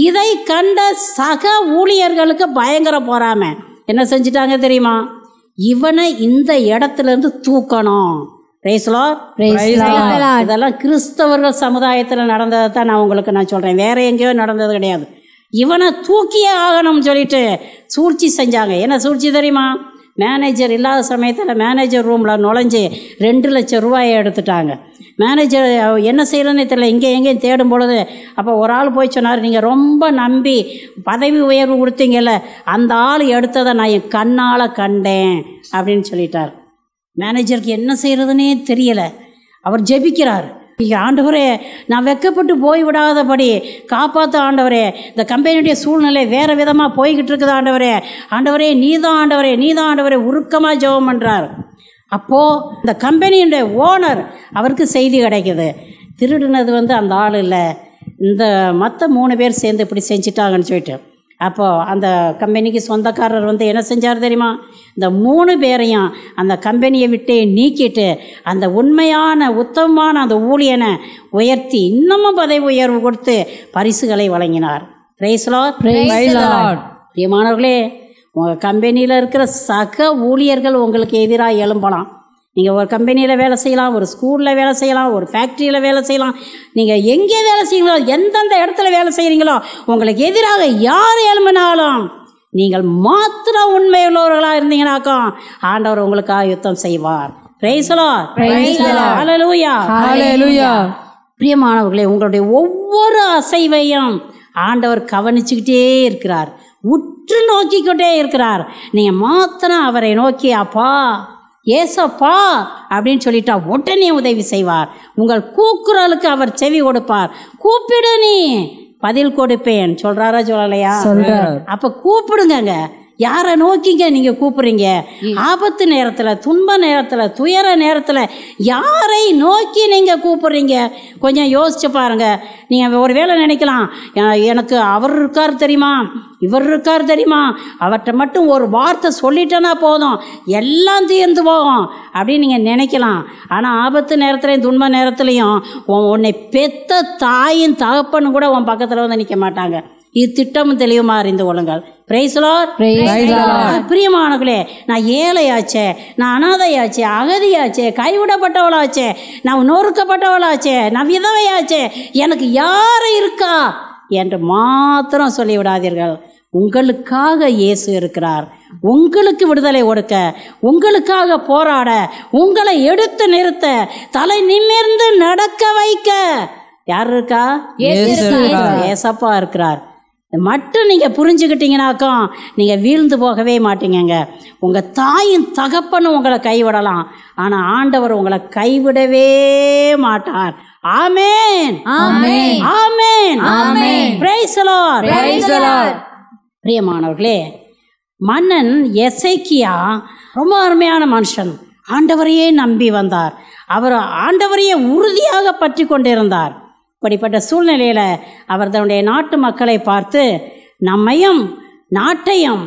இதை கண்ட சக ஊழியர்களுக்கு பயங்கர போகாமல் என்ன செஞ்சிட்டாங்க தெரியுமா இவனை இந்த இடத்துலேருந்து தூக்கணும் ரைஸ்லோ இதெல்லாம் கிறிஸ்தவர்கள் சமுதாயத்தில் நடந்ததை தான் நான் உங்களுக்கு நான் சொல்கிறேன் வேற எங்கேயோ நடந்தது கிடையாது இவனை தூக்கியே ஆகணும்னு சொல்லிட்டு சூழ்ச்சி செஞ்சாங்க என்ன சூழ்ச்சி தெரியுமா மேனேஜர் இல்லாத சமயத்தில் மேனேஜர் ரூமில் நுழைஞ்சு ரெண்டு லட்சம் ரூபாயை எடுத்துட்டாங்க மேனேஜர் என்ன செய்யலன்னு தெரியல இங்கே எங்கேயும் தேடும் பொழுது அப்போ ஒரு ஆள் போய் சொன்னார் நீங்கள் ரொம்ப நம்பி பதவி உயர்வு கொடுத்தீங்கல்ல அந்த ஆள் எடுத்ததை நான் என் கண்ணால் கண்டேன் அப்படின்னு சொல்லிட்டார் மேனேஜருக்கு என்ன செய்கிறதுனே தெரியலை அவர் ஜெபிக்கிறார் இங்கே ஆண்டவரே நான் வெக்கப்பட்டு போய்விடாதபடி காப்பாற்ற ஆண்டவரே இந்த கம்பெனியுடைய சூழ்நிலை வேறு விதமாக போய்கிட்டு இருக்குது ஆண்டவரே ஆண்டவரே நீ தான் ஆண்டவரே நீ தான் ஆண்டவரே உருக்கமாக ஜெபம் பண்ணுறார் அப்போது இந்த கம்பெனியுடைய ஓனர் அவருக்கு செய்தி கிடைக்கிது திருடினது வந்து அந்த ஆள் இல்லை இந்த மற்ற மூணு பேர் சேர்ந்து இப்படி செஞ்சிட்டாங்கன்னு சொல்லிட்டு அப்போது அந்த கம்பெனிக்கு சொந்தக்காரர் வந்து என்ன செஞ்சார் தெரியுமா இந்த மூணு பேரையும் அந்த கம்பெனியை விட்டு நீக்கிட்டு அந்த உண்மையான உத்தமமான அந்த ஊழியனை உயர்த்தி இன்னமும் பதவி உயர்வு கொடுத்து பரிசுகளை வழங்கினார் பிரியமானவர்களே உங்கள் கம்பெனியில் இருக்கிற சக ஊழியர்கள் உங்களுக்கு எதிராக எழும்பலாம் நீங்கள் ஒரு கம்பெனியில் வேலை செய்யலாம் ஒரு ஸ்கூலில் வேலை செய்யலாம் ஒரு ஃபேக்ட்ரியில் வேலை செய்யலாம் நீங்கள் எங்கே வேலை செய்யுங்களோ எந்தெந்த இடத்துல வேலை செய்கிறீங்களோ உங்களுக்கு எதிராக யார் எழும்பினாலும் நீங்கள் மாத்திரம் உண்மையுள்ளவர்களாக இருந்தீங்கனாக்கா ஆண்டவர் உங்களுக்காக யுத்தம் செய்வார் பிரியமானவர்களே உங்களுடைய ஒவ்வொரு அசைவையும் ஆண்டவர் கவனிச்சுக்கிட்டே இருக்கிறார் உற்று நோக்கிக்கிட்டே இருக்கிறார் நீங்கள் மாத்திரம் அவரை நோக்கியாப்பா ஏசப்பா அப்படின்னு சொல்லிட்டா உடனே உதவி செய்வார் உங்கள் கூக்குறலுக்கு அவர் செவி கொடுப்பார் கூப்பிடு நீ பதில் கொடுப்பேன் சொல்றாரா சொல்லலையா அப்ப கூப்பிடுங்க யாரை நோக்கிங்க நீங்கள் கூப்பிட்றீங்க ஆபத்து நேரத்தில் துன்ப நேரத்தில் துயர நேரத்தில் யாரை நோக்கி நீங்கள் கூப்பிட்றீங்க கொஞ்சம் யோசிச்சு பாருங்கள் நீங்கள் ஒரு வேளை நினைக்கலாம் எனக்கு அவர் இருக்கார் தெரியுமா இவர் இருக்கார் தெரியுமா அவர்கிட்ட மட்டும் ஒரு வார்த்தை சொல்லிட்டேன்னா போதும் எல்லாம் தீர்ந்து போகும் அப்படின்னு நீங்கள் நினைக்கலாம் ஆனால் ஆபத்து நேரத்துலையும் துன்ப நேரத்துலையும் உன்னை பெத்த தாயின் தகப்பன்னு கூட உன் பக்கத்தில் வந்து நிற்க மாட்டாங்க இத்திட்டம் தெளிவுமா அறிந்து கொள்ளுங்கள் பிரியமானவர்களே நான் ஏழையாச்சே நான் அனாதையாச்சே அகதியாச்சே கைவிடப்பட்டவளாச்சே நான் நொறுக்கப்பட்டவளாச்சே நான் விதவையாச்சே எனக்கு யார் இருக்கா என்று மாத்திரம் சொல்லிவிடாதீர்கள் உங்களுக்காக இயேசு இருக்கிறார் உங்களுக்கு விடுதலை ஒடுக்க உங்களுக்காக போராட உங்களை எடுத்து நிறுத்த தலை நிமிர்ந்து நடக்க வைக்க யார் இருக்கா ஏசப்பா இருக்கிறார் மட்டும் நீங்கள் புரிஞ்சுக்கிட்டீங்கனாக்கா நீங்கள் வீழ்ந்து போகவே மாட்டீங்கங்க உங்கள் தாயும் தகப்பனும் உங்களை கைவிடலாம் ஆனால் ஆண்டவர் உங்களை கைவிடவே மாட்டார் ஆமேன் ஆமேன் ஆமேன் ஆமேன் பிரியமானவர்களே மன்னன் எசைக்கியா ரொம்ப அருமையான மனுஷன் ஆண்டவரையே நம்பி வந்தார் அவர் ஆண்டவரையே உறுதியாக பற்றி கொண்டிருந்தார் இப்படிப்பட்ட சூழ்நிலையில் அவர் தன்னுடைய நாட்டு மக்களை பார்த்து நம்மையும் நாட்டையும்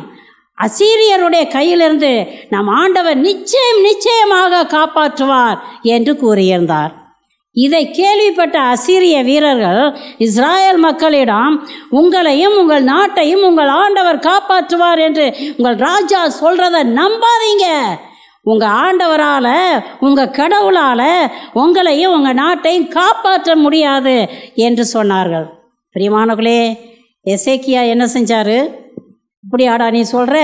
அசீரியருடைய கையிலிருந்து நம் ஆண்டவர் நிச்சயம் நிச்சயமாக காப்பாற்றுவார் என்று கூறியிருந்தார் இதை கேள்விப்பட்ட அசீரிய வீரர்கள் இஸ்ராயல் மக்களிடம் உங்களையும் உங்கள் நாட்டையும் உங்கள் ஆண்டவர் காப்பாற்றுவார் என்று உங்கள் ராஜா சொல்றதை நம்பாதீங்க உங்கள் ஆண்டவரால் உங்கள் கடவுளால் உங்களையும் உங்கள் நாட்டையும் காப்பாற்ற முடியாது என்று சொன்னார்கள் பிரியமானவர்களே எசேக்கியா என்ன செஞ்சார் இப்படி ஆடா நீ சொல்கிற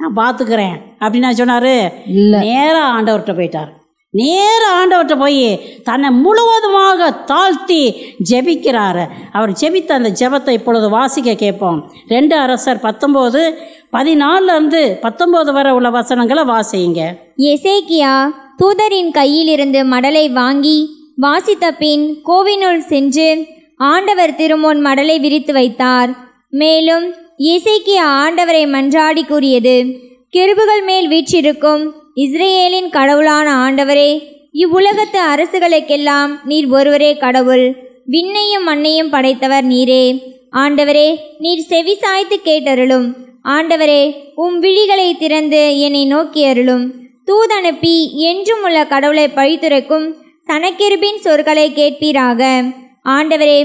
நான் பார்த்துக்கிறேன் அப்படின்னு நான் சொன்னார் நேராக ஆண்டவர்கிட்ட போயிட்டார் நேர ஆண்டவர்கிட்ட போய் தன்னை முழுவதுமாக தாழ்த்தி ஜெபிக்கிறாரு அவர் ஜெபித்த அந்த ஜெபத்தை இப்பொழுது வாசிக்க கேட்போம் ரெண்டு அரசர் பத்தொம்போது பதினாலருந்து பத்தொம்போது வரை உள்ள வசனங்களை வாசிங்க எசேக்கியா தூதரின் கையிலிருந்து மடலை வாங்கி வாசித்த பின் கோவினுள் சென்று ஆண்டவர் திருமோன் மடலை விரித்து வைத்தார் மேலும் இசைக்கியா ஆண்டவரை மன்றாடி கூறியது கெருபுகள் மேல் வீற்றிருக்கும் இஸ்ரேலின் கடவுளான ஆண்டவரே இவ்வுலகத்து அரசுகளுக்கெல்லாம் நீர் ஒருவரே கடவுள் விண்ணையும் மண்ணையும் படைத்தவர் நீரே ஆண்டவரே நீர் செவி சாய்த்து கேட்டருளும் ஆண்டவரே உம் விழிகளை திறந்து என்னை நோக்கி அருளும் தூதனுப்பி என்றும் உள்ள கடவுளை பழித்துரைக்கும் சனக்கிருபின் சொற்களை கேட்பீராக ஆண்டவரே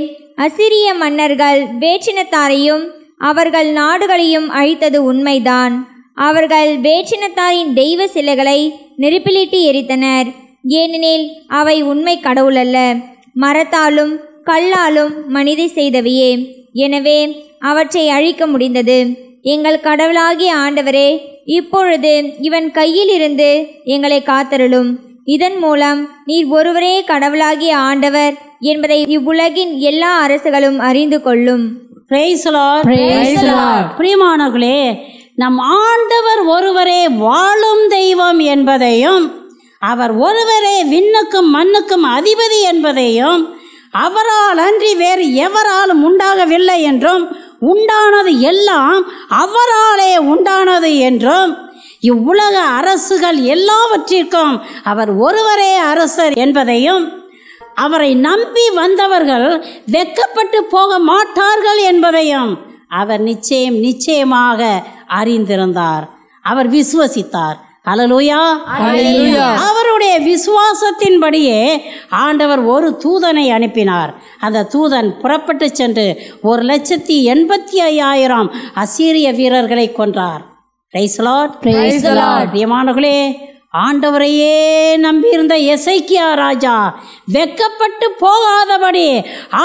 அசிரிய மன்னர்கள் வேற்றினத்தாரையும் அவர்கள் நாடுகளையும் அழித்தது உண்மைதான் அவர்கள் வேற்றினத்தாரின் தெய்வ சிலைகளை நெருப்பிலிட்டு எரித்தனர் ஏனெனில் அவை உண்மை கடவுளல்ல மரத்தாலும் கல்லாலும் மனிதை செய்தவையே எனவே அவற்றை அழிக்க முடிந்தது எங்கள் கடவுளாகிய ஆண்டவரே இப்பொழுது இவன் கையிலிருந்து எங்களை காத்தருளும் இதன் மூலம் நீர் ஒருவரே கடவுளாகிய ஆண்டவர் என்பதை இவ்வுலகின் எல்லா அரசுகளும் அறிந்து கொள்ளும் பிரியமானவர்களே நம் ஆண்டவர் ஒருவரே வாழும் தெய்வம் என்பதையும் அவர் ஒருவரே விண்ணுக்கும் மண்ணுக்கும் அதிபதி என்பதையும் அவரால் அன்றி வேறு எவராலும் உண்டாகவில்லை என்றும் உண்டானது எல்லாம் அவராலே உண்டானது என்றும் இவ்வுலக அரசுகள் எல்லாவற்றிற்கும் அவர் ஒருவரே அரசர் என்பதையும் அவரை நம்பி வந்தவர்கள் வெக்கப்பட்டு போக மாட்டார்கள் என்பதையும் அவர் நிச்சயம் நிச்சயமாக அறிந்திருந்தார் அவர் விசுவசித்தார் அலலூயா அவருடைய விசுவாசத்தின்படியே ஆண்டவர் ஒரு தூதனை அனுப்பினார் அந்த தூதன் புறப்பட்டு சென்று ஒரு லட்சத்தி எண்பத்தி ஐயாயிரம் அசீரிய வீரர்களை கொன்றார் பிரியமானவர்களே ஆண்டவரையே நம்பியிருந்த எசைக்கியா ராஜா வெக்கப்பட்டு போகாதபடி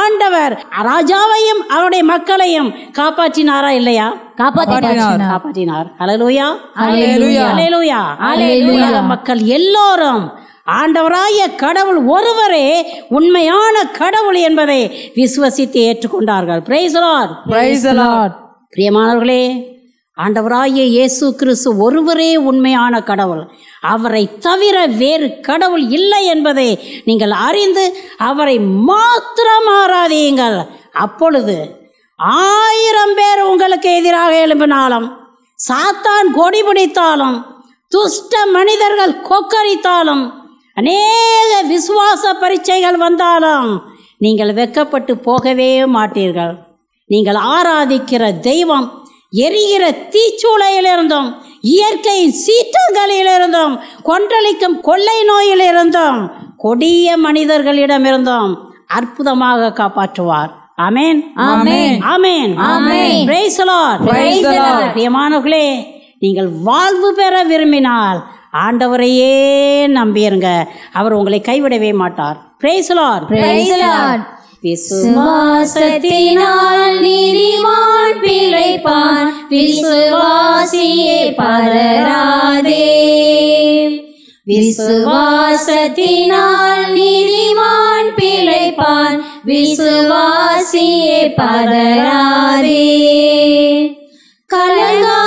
ஆண்டவர் ராஜாவையும் அவருடைய மக்களையும் காப்பாற்றினாரா இல்லையா காப்பாற்றினார் மக்கள் எல்லோரும் ஆண்டவராய கடவுள் ஒருவரே உண்மையான கடவுள் என்பதை விசுவசித்து ஏற்றுக்கொண்டார்கள் பிரியமானவர்களே ஆண்டவராய இயேசு கிறிஸ்து ஒருவரே உண்மையான கடவுள் அவரை தவிர வேறு கடவுள் இல்லை என்பதை நீங்கள் அறிந்து அவரை மாத்திரம் ஆராதியுங்கள் அப்பொழுது ஆயிரம் பேர் உங்களுக்கு எதிராக எழும்பினாலும் சாத்தான் கொடி பிடித்தாலும் துஷ்ட மனிதர்கள் கொக்கரித்தாலும் அநேக விசுவாச பரீட்சைகள் வந்தாலும் நீங்கள் வெக்கப்பட்டு போகவே மாட்டீர்கள் நீங்கள் ஆராதிக்கிற தெய்வம் எரிகிற தீச்சூளையிலிருந்தும் இயற்கையின் சீற்றங்களிலிருந்தும் கொன்றளிக்கும் கொள்ளை நோயிலிருந்தும் கொடிய மனிதர்களிடமிருந்தும் அற்புதமாக காப்பாற்றுவார் அமேன் ஆமேன் ஆமேன் ஆமேன் பிரைஸ் லார்ட் நீங்கள் வாழ்வு பெற விரும்பினால் ஆண்டவரையே நம்பியிருங்க அவர் உங்களை கைவிடவே மாட்டார் பிரைஸ் லார்ட் பிரைஸ் லார்ட் விசுவாசத்தினால் நீதிமான் பிழைப்பான் விசுவாசியே பலராதே விசுவாசத்தினால் நீதிமான் பிழைப்பான் விசுவாசியே பதராதே கலகா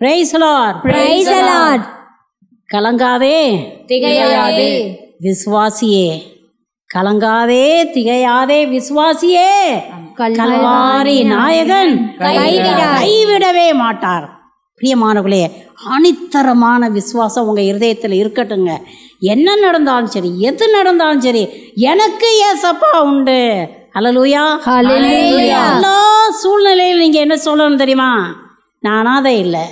பிரைஸ் லார்ட் பிரைஸ் லார்ட் கலங்காவே திகையாதே விசுவாசியே கலங்காவே திகையாதே விசுவாசியே கல்வாரி நாயகன் கைவிடவே மாட்டார் பிரியமானவர்களே அனித்தரமான விசுவாசம் உங்கள் இருதயத்தில் இருக்கட்டுங்க என்ன நடந்தாலும் சரி எது நடந்தாலும் சரி எனக்கு ஏசப்பா உண்டு அலலூயா எல்லா சூழ்நிலையில் நீங்கள் என்ன சொல்லணும் தெரியுமா நான் இல்லை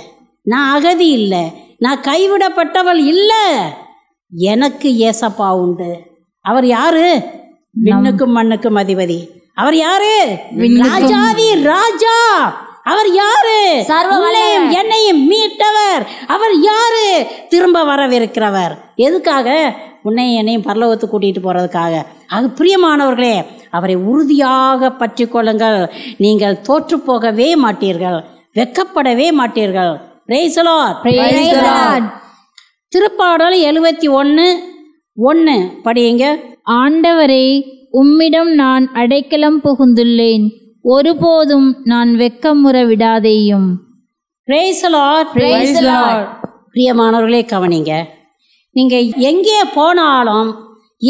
நான் அகதி இல்லை நான் கைவிடப்பட்டவள் இல்லை எனக்கு ஏசப்பா உண்டு அவர் யாரு மின்னுக்கும் மண்ணுக்கும் அதிபதி அவர் யாரு ராஜாதி ராஜா அவர் யாரு சர்வவலையும் என்னையும் மீட்டவர் அவர் யாரு திரும்ப வரவிருக்கிறவர் எதுக்காக உன்னையும் என்னையும் பரலோகத்து கூட்டிகிட்டு போறதுக்காக அது பிரியமானவர்களே அவரை உறுதியாக பற்றி கொள்ளுங்கள் நீங்கள் தோற்று போகவே மாட்டீர்கள் வெக்கப்படவே மாட்டீர்கள் திருப்பாடல் எழுபத்தி ஒன்று ஒன்று படியுங்க ஆண்டவரே உம்மிடம் நான் அடைக்கலம் புகுந்துள்ளேன் ஒருபோதும் நான் வெக்கமுற விடாதேயும் பிரியமானவர்களே கவனிங்க நீங்கள் எங்கே போனாலும்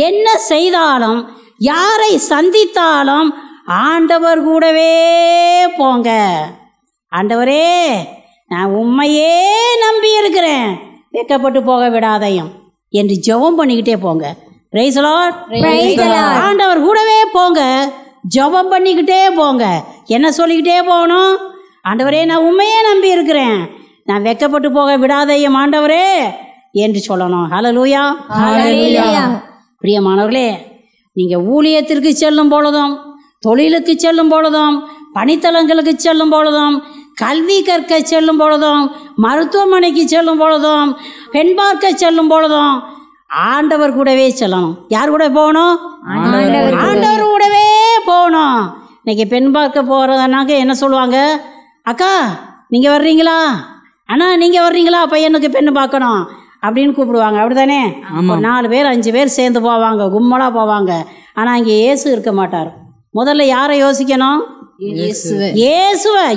என்ன செய்தாலும் யாரை சந்தித்தாலும் ஆண்டவர் கூடவே போங்க ஆண்டவரே நான் உண்மையே நம்பி இருக்கிறேன் வெக்கப்பட்டு போக விடாதையும் என்று ஜெபம் பண்ணிக்கிட்டே போங்க ஆண்டவர் கூடவே போங்க ஜெபம் பண்ணிக்கிட்டே போங்க என்ன சொல்லிக்கிட்டே போகணும் ஆண்டவரே நான் உண்மையே நம்பி இருக்கிறேன் நான் வெக்கப்பட்டு போக விடாதையும் ஆண்டவரே என்று சொல்லணும் ஹலலூயா பிரியமானவர்களே நீங்கள் ஊழியத்திற்கு செல்லும் பொழுதும் தொழிலுக்கு செல்லும் பொழுதும் பணித்தலங்களுக்கு செல்லும் பொழுதும் கல்வி கற்க செல்லும் பொழுதும் மருத்துவமனைக்கு செல்லும் பொழுதும் பெண் பார்க்க செல்லும் பொழுதும் ஆண்டவர் கூடவே செல்லணும் யார் கூட போகணும் ஆண்டவர் கூடவே போகணும் இன்னைக்கு பெண் பார்க்க போகிறதுனாக்க என்ன சொல்லுவாங்க அக்கா நீங்கள் வர்றீங்களா அண்ணா நீங்கள் வர்றீங்களா பையனுக்கு பெண் பார்க்கணும் அப்படின்னு கூப்பிடுவாங்க அப்படி தானே நாலு பேர் அஞ்சு பேர் சேர்ந்து போவாங்க கும்மலாக போவாங்க ஆனால் இங்கே இயேசு இருக்க மாட்டார் முதல்ல யாரை யோசிக்கணும் இயேசுவை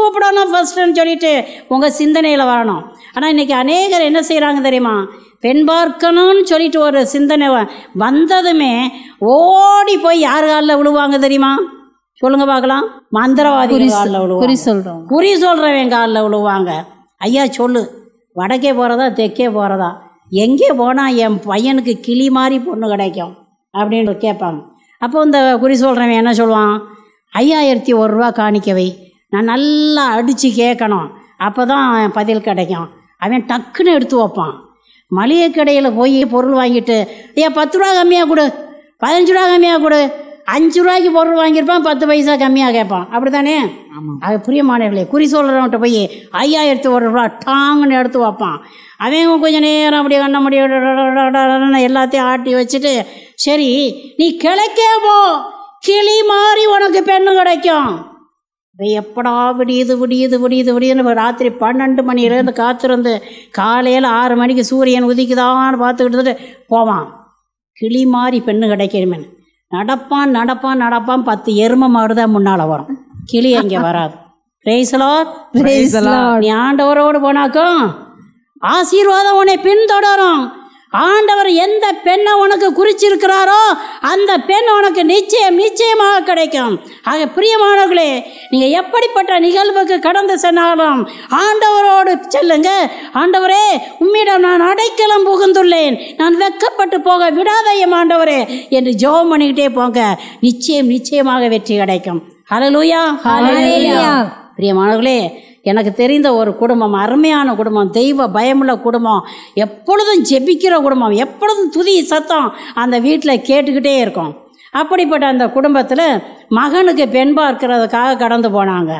கூப்பிடணும் சொல்லிட்டு உங்கள் சிந்தனையில் வரணும் ஆனால் இன்றைக்கி அநேகர் என்ன செய்கிறாங்க தெரியுமா பெண் பார்க்கணும்னு சொல்லிட்டு ஒரு சிந்தனை வந்ததுமே ஓடி போய் யார் காலில் விழுவாங்க தெரியுமா சொல்லுங்க பார்க்கலாம் மந்திரவாதி குறி சொல்கிறோம் குறி சொல்கிறவன் காலில் விழுவாங்க ஐயா சொல்லு வடக்கே போகிறதா தெற்கே போகிறதா எங்கே போனால் என் பையனுக்கு கிளி மாதிரி பொண்ணு கிடைக்கும் அப்படின்னு கேட்பாங்க அப்போ இந்த குறி சொல்கிறவன் என்ன சொல்லுவான் ஐயாயிரத்தி ஒரு ரூபா காணிக்கவை நான் நல்லா அடித்து கேட்கணும் அப்போ தான் பதில் கிடைக்கும் அவன் டக்குன்னு எடுத்து வைப்பான் மளிகை கடையில் போய் பொருள் வாங்கிட்டு ஏன் பத்து ரூபா கம்மியாக கொடு பதினஞ்சு ரூபா கம்மியாக கொடு அஞ்சு ரூபாய்க்கு பொருள் வாங்கியிருப்பான் பத்து பைசா கம்மியாக கேட்பான் அப்படி தானே அது புரிய மாணவர்களே குறி சொல்கிறவன்கிட்ட போய் ஐயாயிரத்தி ஒரு ரூபா டாங்குன்னு எடுத்து வைப்பான் அவங்க கொஞ்சம் நேரம் அப்படியே கண்ண முடியும் எல்லாத்தையும் ஆட்டி வச்சுட்டு சரி நீ கிழக்கே போ கிளி மாறி உனக்கு பெண்ணு கிடைக்கும் எப்படா விடியுது விடியுது விடியுது விடியுதுன்னு ராத்திரி பன்னெண்டு மணியிலேருந்து காத்திருந்து காலையில் ஆறு மணிக்கு சூரியன் உதிக்குதான்னு பார்த்துக்கிட்டு போவான் கிளி மாறி பெண்ணு கிடைக்கணுமே நடப்பான் நடப்பான் நடப்பான் பத்து எரும மாறுதான் முன்னால் வரும் கிளி அங்கே வராது நீ ஆண்டவரோடு போனாக்கும் ஆசீர்வாதம் உன்னை பின்தொடரும் ஆண்டவர் எந்த பெண்ணை உனக்கு குறிச்சிருக்கிறாரோ அந்த பெண் உனக்கு நிச்சயம் நிச்சயமாக கிடைக்கும் ஆக பிரியமானவர்களே நீங்கள் எப்படிப்பட்ட நிகழ்வுக்கு கடந்து சென்னாலும் ஆண்டவரோடு செல்லுங்க ஆண்டவரே உம்மிடம் நான் அடைக்கலம் புகுந்துள்ளேன் நான் வெக்கப்பட்டு போக விடாதயம் ஆண்டவரே என்று ஜோம் பண்ணிக்கிட்டே போங்க நிச்சயம் நிச்சயமாக வெற்றி கிடைக்கும் ஹலலூயா ஹலலூயா பிரியமானவர்களே எனக்கு தெரிந்த ஒரு குடும்பம் அருமையான குடும்பம் தெய்வ பயமுள்ள குடும்பம் எப்பொழுதும் ஜெபிக்கிற குடும்பம் எப்பொழுதும் துதி சத்தம் அந்த வீட்டில் கேட்டுக்கிட்டே இருக்கும் அப்படிப்பட்ட அந்த குடும்பத்தில் மகனுக்கு பெண் பார்க்கிறதுக்காக கடந்து போனாங்க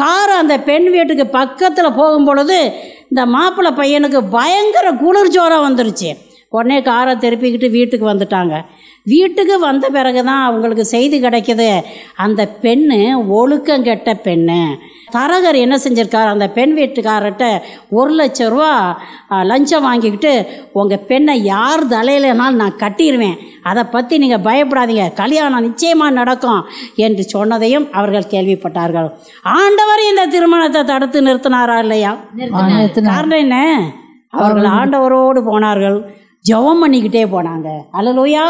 கார் அந்த பெண் வீட்டுக்கு பக்கத்தில் போகும் பொழுது இந்த மாப்பிள்ளை பையனுக்கு பயங்கர குளிர்ச்சோராக வந்துருச்சு உடனே காரை திருப்பிக்கிட்டு வீட்டுக்கு வந்துட்டாங்க வீட்டுக்கு வந்த பிறகு தான் அவங்களுக்கு செய்தி கிடைக்கிது அந்த பெண்ணு ஒழுக்கம் கெட்ட பெண்ணு தரகர் என்ன செஞ்சுருக்கார் அந்த பெண் வீட்டுக்காரர்கிட்ட ஒரு லட்ச ரூபா லஞ்சம் வாங்கிக்கிட்டு உங்கள் பெண்ணை யார் தலையிலனாலும் நான் கட்டிடுவேன் அதை பற்றி நீங்கள் பயப்படாதீங்க கல்யாணம் நிச்சயமாக நடக்கும் என்று சொன்னதையும் அவர்கள் கேள்விப்பட்டார்கள் ஆண்டவர் இந்த திருமணத்தை தடுத்து நிறுத்தினாரா இல்லையா காரணம் என்ன அவர்கள் ஆண்டவரோடு போனார்கள் ஜெபம் பண்ணிக்கிட்டே போனாங்க அலலோயா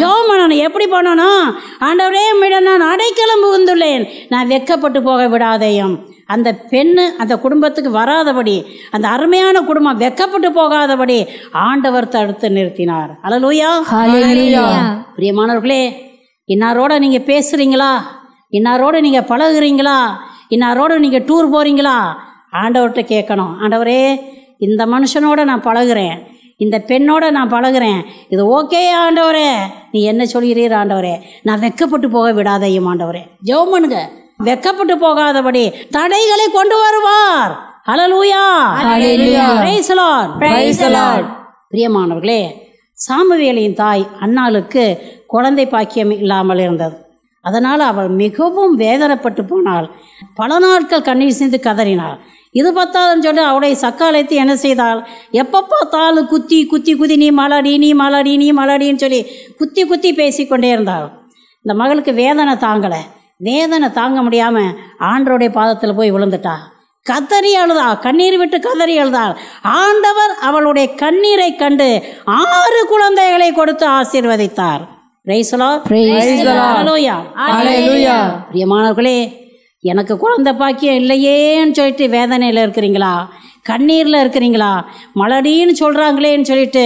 ஜெபம் பண்ணணும் எப்படி பண்ணணும் ஆண்டவரே உம்மிடம் நான் அடைக்கலம் புகுந்துள்ளேன் நான் வெக்கப்பட்டு போக விடாதேயும் அந்த பெண்ணு அந்த குடும்பத்துக்கு வராதபடி அந்த அருமையான குடும்பம் வெக்கப்பட்டு போகாதபடி ஆண்டவர் தடுத்து நிறுத்தினார் அலலோயா பிரியமானவர்களே இன்னாரோட நீங்கள் பேசுகிறீங்களா இன்னாரோடு நீங்கள் பழகுறீங்களா இன்னாரோடு நீங்கள் டூர் போகிறீங்களா ஆண்டவர்கிட்ட கேட்கணும் ஆண்டவரே இந்த மனுஷனோட நான் பழகுறேன் இந்த பெண்ணோட நான் பழகிறேன் இது ஓகே ஆண்டவரே நீ என்ன சொல்கிறீர் ஆண்டவரே நான் வெக்கப்பட்டு போக விடாதையும் ஆண்டவரே ஜெபம் பண்ணுங்க வெக்கப்பட்டு போகாதபடி தடைகளை கொண்டு வருவார் அலலூயா பிரியமானவர்களே சாமுவேலியின் தாய் அண்ணாளுக்கு குழந்தை பாக்கியம் இல்லாமல் இருந்தது அதனால் அவள் மிகவும் வேதனைப்பட்டு போனாள் பல நாட்கள் கண்ணீர் சேர்ந்து கதறினாள் இது பத்தாதுன்னு சொல்லி அவளை சக்காலத்து என்ன செய்தாள் எப்போ பார்த்தாலும் குத்தி குத்தி குதி நீ மலடி நீ மலடி நீ மலடின்னு சொல்லி குத்தி குத்தி பேசிக்கொண்டே இருந்தாள் இந்த மகளுக்கு வேதனை தாங்கலை வேதனை தாங்க முடியாமல் ஆண்டருடைய பாதத்தில் போய் விழுந்துட்டா கதறி அழுதா கண்ணீர் விட்டு கதறி அழுதாள் ஆண்டவர் அவளுடைய கண்ணீரை கண்டு ஆறு குழந்தைகளை கொடுத்து ஆசீர்வதித்தார் பிரியமானவர்களே எனக்கு குழந்த பாக்கியம் இல்லையேன்னு சொல்லிட்டு வேதனையில் இருக்கிறீங்களா கண்ணீரில் இருக்கிறீங்களா மலடின்னு சொல்கிறாங்களேன்னு சொல்லிட்டு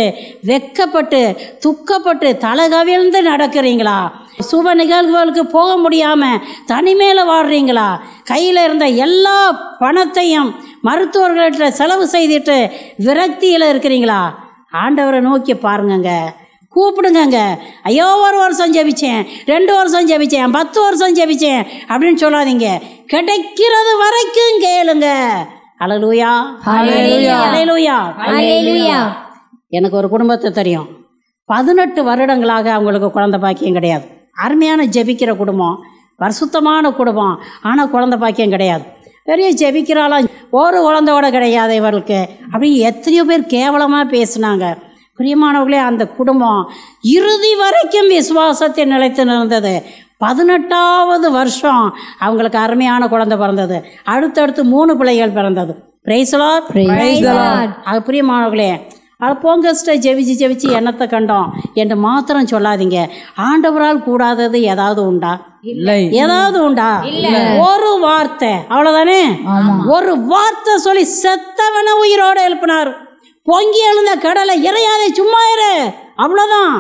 வெக்கப்பட்டு துக்கப்பட்டு தலைகவிழ்ந்து நடக்கிறீங்களா சுப நிகழ்வுகளுக்கு போக முடியாமல் தனிமையில் வாடுறீங்களா கையில் இருந்த எல்லா பணத்தையும் மருத்துவர்கள்ட்ட செலவு செய்துட்டு விரக்தியில் இருக்கிறீங்களா ஆண்டவரை நோக்கி பாருங்கங்க கூப்பிடுங்கங்க ஐயோ ஒரு வருஷம் ஜெபிச்சேன் ரெண்டு வருஷம் ஜெபிச்சேன் பத்து வருஷம் ஜெபிச்சேன் அப்படின்னு சொல்லாதீங்க கிடைக்கிறது வரைக்கும் கேளுங்க அலலூயா அலையலூயா எனக்கு ஒரு குடும்பத்தை தெரியும் பதினெட்டு வருடங்களாக அவங்களுக்கு குழந்த பாக்கியம் கிடையாது அருமையான ஜெபிக்கிற குடும்பம் வருஷத்தமான குடும்பம் ஆனால் குழந்த பாக்கியம் கிடையாது பெரிய ஜெபிக்கிறாலும் ஒரு குழந்தையோட கிடையாது இவர்களுக்கு அப்படி எத்தனையோ பேர் கேவலமாக பேசினாங்க பிரியமானவர்களே அந்த குடும்பம் இறுதி வரைக்கும் விசுவாசத்தை நிலைத்து நிறந்தது பதினெட்டாவது வருஷம் அவங்களுக்கு அருமையான குழந்தை பிறந்தது அடுத்தடுத்து மூணு பிள்ளைகள் பிறந்தது பிரியமானவர்களே போங்கஸ்ட்டை ஜெபிச்சு ஜெபிச்சு என்னத்தை கண்டோம் என்று மாத்திரம் சொல்லாதீங்க ஆண்டவரால் கூடாதது ஏதாவது உண்டா இல்லை ஏதாவது உண்டா ஒரு வார்த்தை அவ்வளவுதானே ஒரு வார்த்தை சொல்லி செத்தவன உயிரோட எழுப்பினார் பொங்கி எழுந்த கடலை இறையாதே சும்மா இரு அவ்வளோதான்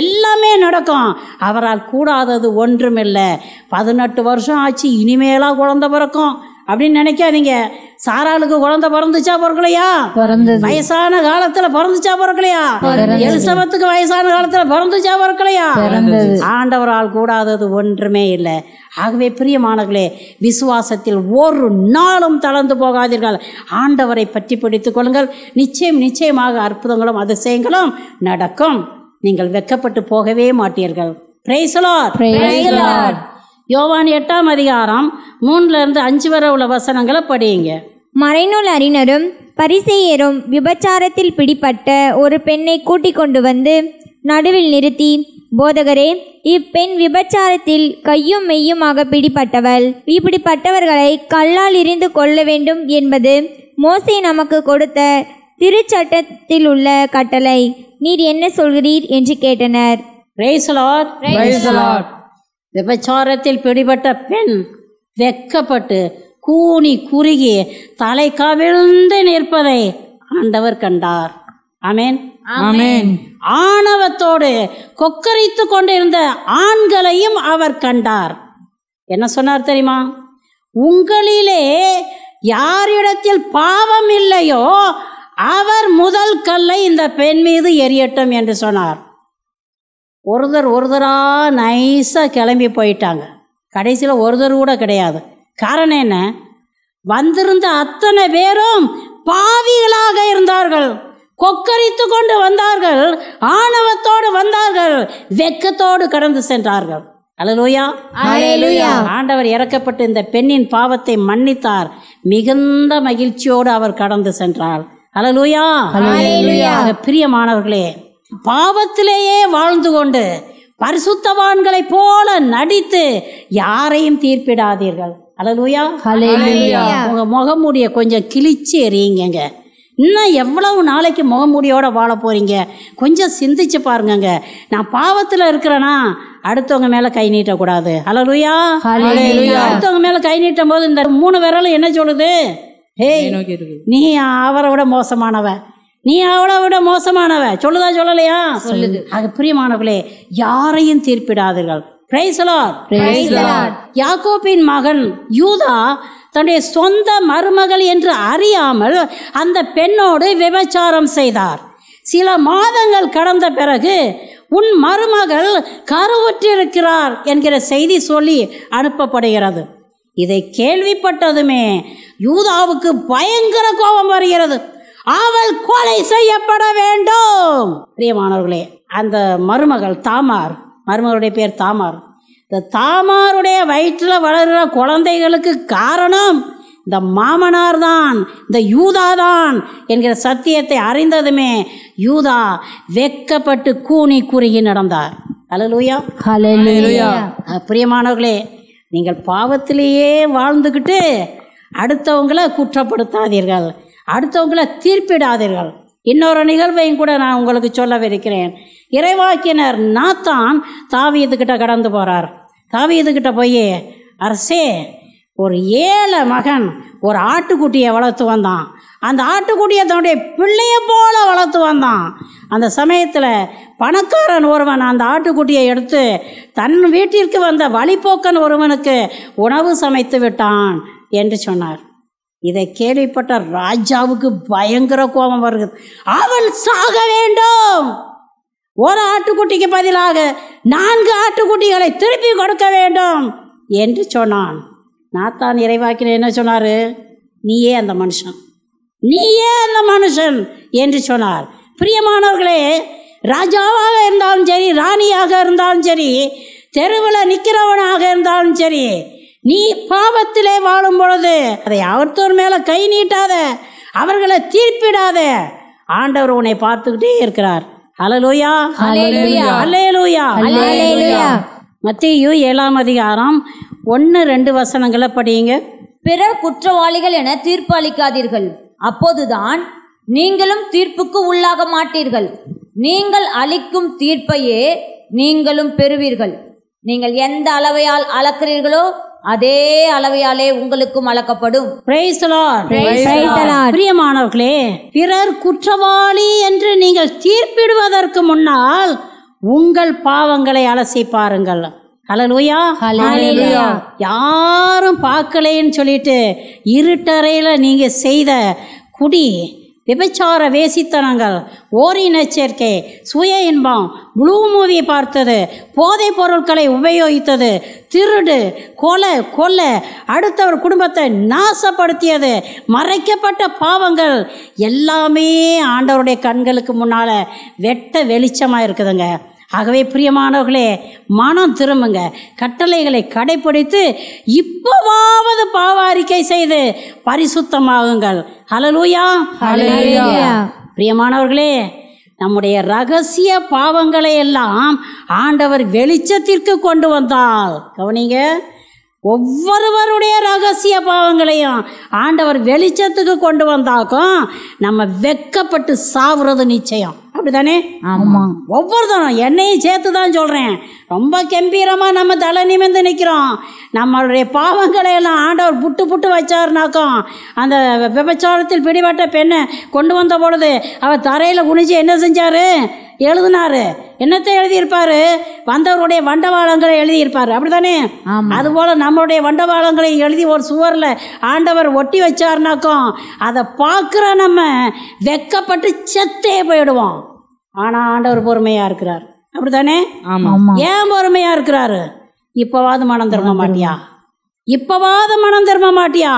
எல்லாமே நடக்கும் அவரால் கூடாதது ஒன்றுமில்லை பதினெட்டு வருஷம் ஆச்சு இனிமேலாக குழந்த பிறக்கும் அப்படின்னு நினைக்காதீங்க சாராளுக்கு குழந்தை பிறந்துச்சா பிறக்கலையா வயசான காலத்துல பிறந்துச்சா பிறக்கலையா எலிசபத்துக்கு வயசான காலத்துல பிறந்துச்சா பிறக்கலையா ஆண்டவரால் கூடாதது ஒன்றுமே இல்லை ஆகவே பிரியமானவர்களே விசுவாசத்தில் ஒரு நாளும் தளர்ந்து போகாதீர்கள் ஆண்டவரை பற்றி பிடித்துக் கொள்ளுங்கள் நிச்சயம் நிச்சயமாக அற்புதங்களும் அதிசயங்களும் நடக்கும் நீங்கள் வெக்கப்பட்டு போகவே மாட்டீர்கள் பிரைசலார் யோவான் எட்டாம் அதிகாரம் இருந்து அஞ்சு வர உள்ள வசனங்களை படியுங்க மறைநூல் அறிஞரும் பரிசெயரும் விபச்சாரத்தில் பிடிப்பட்ட ஒரு பெண்ணை கூட்டிக் கொண்டு வந்து நடுவில் நிறுத்தி போதகரே இப்பெண் விபச்சாரத்தில் கையும் மெய்யுமாக பிடிப்பட்டவள் இப்படிப்பட்டவர்களை கல்லால் இருந்து கொள்ள வேண்டும் என்பது மோசை நமக்கு கொடுத்த திருச்சட்டத்தில் உள்ள கட்டளை நீர் என்ன சொல்கிறீர் என்று கேட்டனர் விபச்சாரத்தில் பிடிபட்ட பெண் வெக்கப்பட்டு கூனி குறுகி தலை கவிழ்ந்து நிற்பதை ஆண்டவர் கண்டார் அமேன் ஆமேன் ஆணவத்தோடு கொக்கரித்து கொண்டிருந்த ஆண்களையும் அவர் கண்டார் என்ன சொன்னார் தெரியுமா உங்களிலே யாரிடத்தில் பாவம் இல்லையோ அவர் முதல் கல்லை இந்த பெண் மீது எரியட்டும் என்று சொன்னார் ஒருதர் ஒருதராக நைஸாக கிளம்பி போயிட்டாங்க கடைசியில் ஒருதர் கூட கிடையாது காரணம் என்ன வந்திருந்த அத்தனை பேரும் பாவிகளாக இருந்தார்கள் கொக்கரித்து கொண்டு வந்தார்கள் ஆணவத்தோடு வந்தார்கள் வெக்கத்தோடு கடந்து சென்றார்கள் அலலூயா ஆண்டவர் இறக்கப்பட்டு இந்த பெண்ணின் பாவத்தை மன்னித்தார் மிகுந்த மகிழ்ச்சியோடு அவர் கடந்து சென்றார் அலலூயா பிரியமானவர்களே பாவத்திலேயே வாழ்ந்து கொண்டு பரிசுத்தவான்களைப் போல நடித்து யாரையும் தீர்ப்பிடாதீர்கள் அலலுயா உங்க முகமூடிய கொஞ்சம் கிழிச்சு எறியுங்க இன்னும் எவ்வளவு நாளைக்கு முகமூடியோட வாழ போறீங்க கொஞ்சம் சிந்திச்சு பாருங்கங்க நான் பாவத்தில் இருக்கிறேன்னா அடுத்தவங்க மேலே கை நீட்டக்கூடாது அலலுயா அடுத்தவங்க மேலே கை நீட்டும் போது இந்த மூணு விரலும் என்ன சொல்லுது நீ அவரை விட மோசமானவன் நீ அவளை விட மோசமானவ சொல்லுதா சொல்லலையா சொல்லுது அது பிரியமானவர்களே யாரையும் தீர்ப்பிடாதீர்கள் யாக்கோப்பின் மகன் யூதா தன்னுடைய சொந்த மருமகள் என்று அறியாமல் அந்த பெண்ணோடு விபச்சாரம் செய்தார் சில மாதங்கள் கடந்த பிறகு உன் மருமகள் கருவுற்றிருக்கிறார் என்கிற செய்தி சொல்லி அனுப்பப்படுகிறது இதை கேள்விப்பட்டதுமே யூதாவுக்கு பயங்கர கோபம் வருகிறது அவள் கொலை செய்யப்பட வேண்டும் பிரியமானவர்களே அந்த மருமகள் தாமார் மருமகளுடைய பேர் தாமார் இந்த தாமாருடைய வயிற்றில் வளர்கிற குழந்தைகளுக்கு காரணம் இந்த மாமனார் தான் இந்த யூதா தான் என்கிற சத்தியத்தை அறிந்ததுமே யூதா வெக்கப்பட்டு கூனி குறுகி நடந்தார் பிரியமானவர்களே நீங்கள் பாவத்திலேயே வாழ்ந்துக்கிட்டு அடுத்தவங்களை குற்றப்படுத்தாதீர்கள் அடுத்தவங்களை தீர்ப்பிடாதீர்கள் இன்னொரு நிகழ்வையும் கூட நான் உங்களுக்கு சொல்லவிருக்கிறேன் இறைவாக்கினர் நாத்தான் தாவியதுக்கிட்ட கடந்து போகிறார் தாவியதுக்கிட்ட போய் அரசே ஒரு ஏழை மகன் ஒரு ஆட்டுக்குட்டியை வளர்த்து வந்தான் அந்த ஆட்டுக்குட்டியை தன்னுடைய பிள்ளைய போல வளர்த்து வந்தான் அந்த சமயத்தில் பணக்காரன் ஒருவன் அந்த ஆட்டுக்குட்டியை எடுத்து தன் வீட்டிற்கு வந்த வழிபோக்கன் ஒருவனுக்கு உணவு சமைத்து விட்டான் என்று சொன்னார் இதை கேள்விப்பட்ட ராஜாவுக்கு பயங்கர கோபம் வருகிறது அவள் சாக வேண்டும் ஒரு ஆட்டுக்குட்டிக்கு பதிலாக நான்கு ஆட்டுக்குட்டிகளை திருப்பி கொடுக்க வேண்டும் என்று சொன்னான் நாத்தான் இறைவாக்கின என்ன சொன்னார் நீயே அந்த மனுஷன் நீயே அந்த மனுஷன் என்று சொன்னார் பிரியமானவர்களே ராஜாவாக இருந்தாலும் சரி ராணியாக இருந்தாலும் சரி தெருவில் நிற்கிறவனாக இருந்தாலும் சரி நீ பாவத்திலே வாழும் பொழுது அதை அவர்த்தோர் மேலே கை நீட்டாத அவர்களை தீர்ப்பிடாத ஆண்டவர் உன்னை பார்த்துக்கிட்டே இருக்கிறார் அலலூயா அலேலூயா மத்தியோ ஏழாம் அதிகாரம் ஒன்று ரெண்டு வசனங்களை படியுங்க பிறர் குற்றவாளிகள் என தீர்ப்பு அளிக்காதீர்கள் அப்போதுதான் நீங்களும் தீர்ப்புக்கு உள்ளாக மாட்டீர்கள் நீங்கள் அளிக்கும் தீர்ப்பையே நீங்களும் பெறுவீர்கள் நீங்கள் எந்த அளவையால் அளக்கிறீர்களோ அதே அளவையாலே உங்களுக்கும் அளக்கப்படும் பிரியமானவர்களே பிறர் குற்றவாளி என்று நீங்கள் தீர்ப்பிடுவதற்கு முன்னால் உங்கள் பாவங்களை அலசி பாருங்கள் ஹலலூயா யாரும் பார்க்கலைன்னு சொல்லிட்டு இருட்டறையில் நீங்கள் செய்த குடி விபச்சார வேசித்தனங்கள் ஓரின சேர்க்கை சுய இன்பம் ப்ளூ மூவி பார்த்தது போதைப் பொருட்களை உபயோகித்தது திருடு கொலை கொலை அடுத்தவர் குடும்பத்தை நாசப்படுத்தியது மறைக்கப்பட்ட பாவங்கள் எல்லாமே ஆண்டவருடைய கண்களுக்கு முன்னால் வெட்ட வெளிச்சமாக இருக்குதுங்க ஆகவே பிரியமானவர்களே மனம் திரும்புங்க கட்டளைகளை கடைப்பிடித்து இப்போவாவது பாவாரிக்கை செய்து பரிசுத்தமாகுங்கள் ஹலலூயா பிரியமானவர்களே நம்முடைய ரகசிய பாவங்களை எல்லாம் ஆண்டவர் வெளிச்சத்திற்கு கொண்டு வந்தால் கவனிங்க ஒவ்வொருவருடைய ரகசிய பாவங்களையும் ஆண்டவர் வெளிச்சத்துக்கு கொண்டு வந்தாக்கும் நம்ம வெக்கப்பட்டு சாவுறது நிச்சயம் அப்படிதானே ஆமாம் ஒவ்வொருத்தரும் என்னையும் சேர்த்து தான் சொல்கிறேன் ரொம்ப கம்பீரமாக நம்ம தலை நிமிர்ந்து நிற்கிறோம் நம்மளுடைய பாவங்களை எல்லாம் ஆண்டவர் புட்டு புட்டு வச்சாருனாக்கும் அந்த விபச்சாரத்தில் பிடிபட்ட பெண்ணை கொண்டு வந்த பொழுது அவர் தரையில் குனிஞ்சு என்ன செஞ்சார் எழுதினாரு என்னத்தை எழுதியிருப்பாரு வந்தவருடைய வண்டவாளங்களை எழுதியிருப்பாரு அப்படிதானே அதுபோல் நம்மளுடைய வண்டவாளங்களை எழுதி ஒரு சுவரில் ஆண்டவர் ஒட்டி வச்சாருனாக்கும் அதை பார்க்குற நம்ம வெக்கப்பட்டு செத்தே போயிடுவோம் ஆனால் ஆண்டவர் பொறுமையாக இருக்கிறார் அப்படித்தானே ஆமாம் ஏன் பொறுமையாக இருக்கிறாரு இப்பவாது மனம் திரும்ப மாட்டியா இப்பவாது மனம் திரும்ப மாட்டியா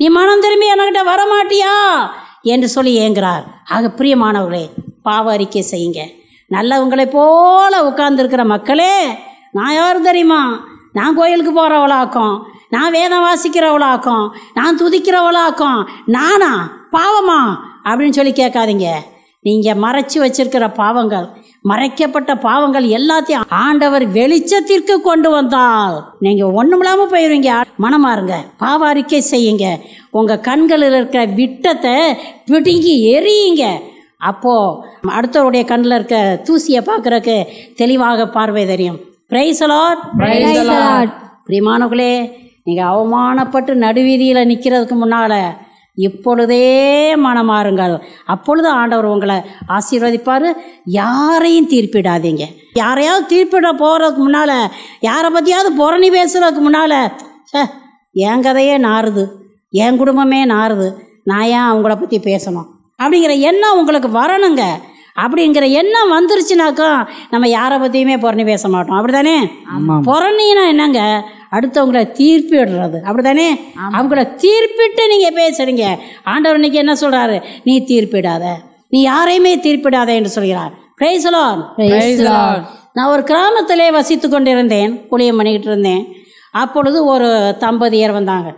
நீ மனம் திரும்பி என்கிட்ட வர மாட்டியா என்று சொல்லி ஏங்குறார் ஆக பிரியமானவர்களே பாவ அறிக்கை செய்யுங்க நல்லவங்களை போல இருக்கிற மக்களே நான் யாரும் தெரியுமா நான் கோயிலுக்கு போகிறவளாக்கும் நான் வேதம் வாசிக்கிறவளாக்கும் நான் துதிக்கிறவளாக்கும் நானா பாவமா அப்படின்னு சொல்லி கேட்காதீங்க நீங்கள் மறைச்சி வச்சிருக்கிற பாவங்கள் மறைக்கப்பட்ட பாவங்கள் எல்லாத்தையும் ஆண்டவர் வெளிச்சத்திற்கு கொண்டு வந்தால் நீங்கள் ஒன்றும் இல்லாமல் போயிடுவீங்க மனமாருங்க பாவ செய்யுங்க உங்கள் கண்களில் இருக்கிற விட்டத்தை பிடுங்கி எரியுங்க அப்போது அடுத்தவருடைய கண்ணில் இருக்க தூசியை பார்க்குறக்கு தெளிவாக பார்வை தெரியும் பிரைசலாட் பிரிமானுகளே நீங்கள் அவமானப்பட்டு நடுவீதியில் நிற்கிறதுக்கு முன்னால் இப்பொழுதே மாறுங்கள் அப்பொழுது ஆண்டவர் உங்களை ஆசீர்வதிப்பார் யாரையும் தீர்ப்பிடாதீங்க யாரையாவது தீர்ப்பிட போகிறதுக்கு முன்னால் யாரை பற்றியாவது புறணி பேசுகிறதுக்கு முன்னால் சே என் கதையே நாறுது என் குடும்பமே நாறுது நான் ஏன் அவங்கள பற்றி பேசணும் அப்படிங்கிற எண்ணம் உங்களுக்கு வரணுங்க அப்படிங்கிற எண்ணம் வந்துருச்சுனாக்கா நம்ம யாரை பற்றியுமே புறணி பேச மாட்டோம் அப்படி தானே புறணின்னா என்னங்க அடுத்தவங்கள தீர்ப்பிடுறது அப்படி தானே அவங்கள தீர்ப்பிட்டு நீங்கள் பேசுகிறீங்க ஆண்டவர் இன்னைக்கு என்ன சொல்கிறாரு நீ தீர்ப்பிடாத நீ யாரையுமே தீர்ப்பிடாத என்று சொல்கிறார் நான் ஒரு கிராமத்திலே வசித்து கொண்டிருந்தேன் புளியம் பண்ணிக்கிட்டு இருந்தேன் அப்பொழுது ஒரு தம்பதியர் வந்தாங்க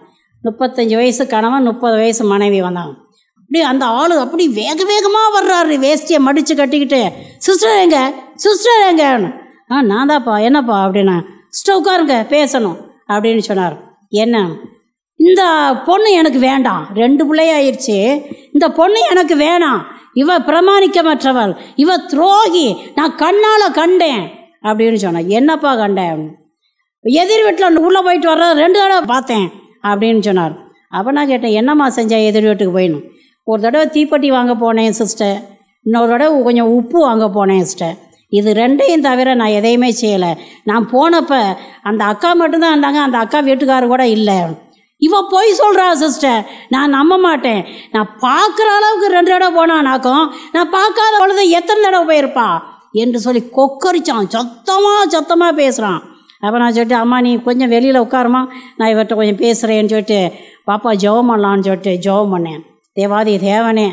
முப்பத்தஞ்சு வயசு கணவன் முப்பது வயசு மனைவி வந்தாங்க அப்படி அந்த ஆள் அப்படி வேக வேகமாக வர்றாரு வேஸ்டியை மடித்து கட்டிக்கிட்டு சிஸ்டர் எங்க சிஸ்டர் எங்க ஆ நான் தான்ப்பா என்னப்பா அப்படின்னா ஸ்டவ் உட்காருங்க பேசணும் அப்படின்னு சொன்னார் என்ன இந்த பொண்ணு எனக்கு வேண்டாம் ரெண்டு பிள்ளையாயிருச்சு இந்த பொண்ணு எனக்கு வேணாம் இவ பிரமாணிக்கமற்றவள் இவ துரோகி நான் கண்ணால் கண்டேன் அப்படின்னு சொன்னேன் என்னப்பா கண்டேன் எதிர் வீட்டில் உள்ளே போயிட்டு வர்ற ரெண்டு தடவை பார்த்தேன் அப்படின்னு சொன்னார் அப்போ நான் கேட்டேன் என்னம்மா செஞ்சேன் எதிர் வீட்டுக்கு போயிடணும் ஒரு தடவை தீப்பெட்டி வாங்க போனேன் சிஸ்டர் இன்னொரு தடவை கொஞ்சம் உப்பு வாங்க போனேன் சிஸ்டர் இது ரெண்டையும் தவிர நான் எதையுமே செய்யலை நான் போனப்போ அந்த அக்கா மட்டும்தான் இருந்தாங்க அந்த அக்கா வீட்டுக்காரர் கூட இல்லை இவன் போய் சொல்கிறா சிஸ்டர் நான் நம்ப மாட்டேன் நான் பார்க்குற அளவுக்கு ரெண்டு தடவை போனானாக்கும் நான் பார்க்காத பொழுது எத்தனை தடவை போயிருப்பா என்று சொல்லி கொக்கரிச்சான் சத்தமாக சத்தமாக பேசுகிறான் அப்போ நான் சொல்லிட்டு அம்மா நீ கொஞ்சம் வெளியில் உட்காருமா நான் இவர்கிட்ட கொஞ்சம் பேசுகிறேன்னு சொல்லிட்டு பாப்பா ஜெபம் பண்ணலான்னு சொல்லிட்டு ஜெபம் பண்ணேன் தேவாதி தேவனே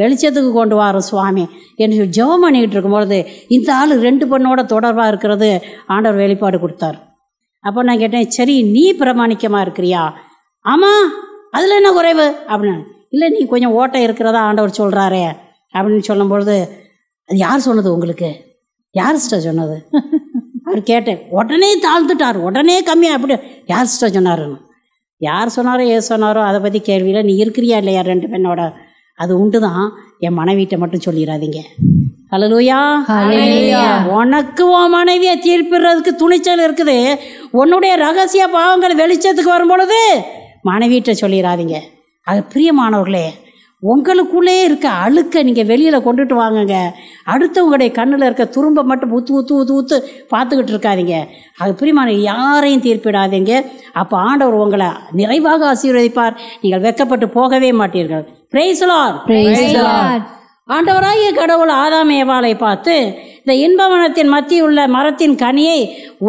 வெளிச்சத்துக்கு கொண்டு வரோம் சுவாமி என்று ஜெபம் பண்ணிக்கிட்டு இருக்கும்பொழுது இந்த ஆள் ரெண்டு பெண்ணோட தொடர்பாக இருக்கிறது ஆண்டவர் வெளிப்பாடு கொடுத்தார் அப்போ நான் கேட்டேன் சரி நீ பிரமாணிக்கமாக இருக்கிறியா ஆமாம் அதில் என்ன குறைவு அப்படின்னு இல்லை நீ கொஞ்சம் ஓட்டை இருக்கிறதா ஆண்டவர் சொல்கிறாரே அப்படின்னு சொல்லும்பொழுது அது யார் சொன்னது உங்களுக்கு யார் சிஸ்டர் சொன்னது அவர் கேட்டேன் உடனே தாழ்ந்துட்டார் உடனே கம்மியாக அப்படி யார் சிஸ்டர் சொன்னார் யார் சொன்னாரோ ஏ சொன்னாரோ அதை பற்றி கேள்வியில் நீ இருக்கிறியா இல்லையா ரெண்டு பெண்ணோட அது உண்டு தான் என் மனைவிட்ட மட்டும் சொல்லிடாதீங்க ஹலலூயா உனக்கு உன் மனைவியை தீர்ப்பிடுறதுக்கு துணிச்சல் இருக்குது உன்னுடைய ரகசிய பாவங்கள் வெளிச்சத்துக்கு வரும் பொழுது மனைவிட்ட சொல்லிடாதீங்க அது பிரியமானவர்களே உங்களுக்குள்ளே இருக்க அழுக்கை நீங்கள் வெளியில் கொண்டுட்டு வாங்குங்க அடுத்தவங்களுடைய கண்ணில் இருக்க துரும்பை மட்டும் ஊத்து ஊத்து ஊத்து ஊத்து பார்த்துக்கிட்டு இருக்காதிங்க அது பிரிமான யாரையும் தீர்ப்பிடாதீங்க அப்போ ஆண்டவர் உங்களை நிறைவாக ஆசீர்வதிப்பார் நீங்கள் வெக்கப்பட்டு போகவே மாட்டீர்கள் ஆண்டவராகிய கடவுள் ஆதாமேவாலை பார்த்து இந்த இன்பவனத்தின் மத்தியில் உள்ள மரத்தின் கனியை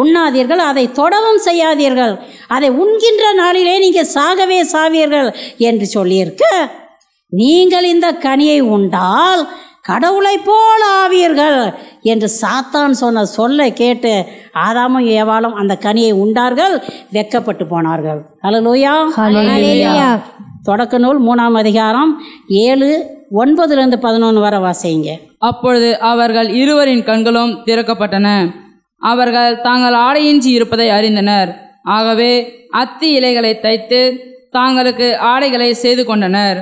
உண்ணாதீர்கள் அதை தொடவும் செய்யாதீர்கள் அதை உண்கின்ற நாளிலே நீங்கள் சாகவே சாவீர்கள் என்று சொல்லியிருக்க நீங்கள் இந்த கனியை உண்டால் கடவுளை போல் ஆவீர்கள் என்று சாத்தான் சொன்ன சொல்ல கேட்டு ஆதாமும் ஏவாலும் அந்த கனியை உண்டார்கள் வெக்கப்பட்டு போனார்கள் அலலூயா தொடக்க நூல் மூணாம் அதிகாரம் ஏழு ஒன்பதுலேருந்து பதினொன்று வர வாசிங்க அப்பொழுது அவர்கள் இருவரின் கண்களும் திறக்கப்பட்டன அவர்கள் தாங்கள் ஆடையின்றி இருப்பதை அறிந்தனர் ஆகவே அத்தி இலைகளை தைத்து தாங்களுக்கு ஆடைகளை செய்து கொண்டனர்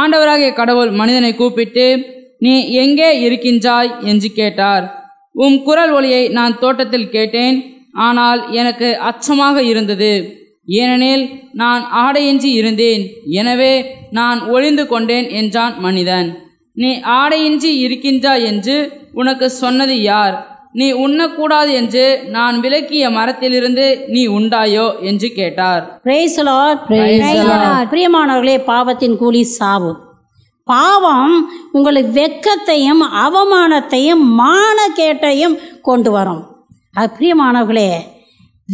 ஆண்டவராகிய கடவுள் மனிதனை கூப்பிட்டு நீ எங்கே இருக்கின்றாய் என்று கேட்டார் உம் குரல் ஒளியை நான் தோட்டத்தில் கேட்டேன் ஆனால் எனக்கு அச்சமாக இருந்தது ஏனெனில் நான் ஆடையின்றி இருந்தேன் எனவே நான் ஒளிந்து கொண்டேன் என்றான் மனிதன் நீ ஆடையின்றி இருக்கின்றாய் என்று உனக்கு சொன்னது யார் நீ உண்ணக்கூடாது என்று நான் விளக்கிய மரத்திலிருந்து நீ உண்டாயோ என்று கேட்டார் பிரியமானவர்களே பாவத்தின் கூலி சாவு பாவம் உங்களுக்கு வெக்கத்தையும் அவமானத்தையும் கேட்டையும் கொண்டு வரும் அது பிரியமானவர்களே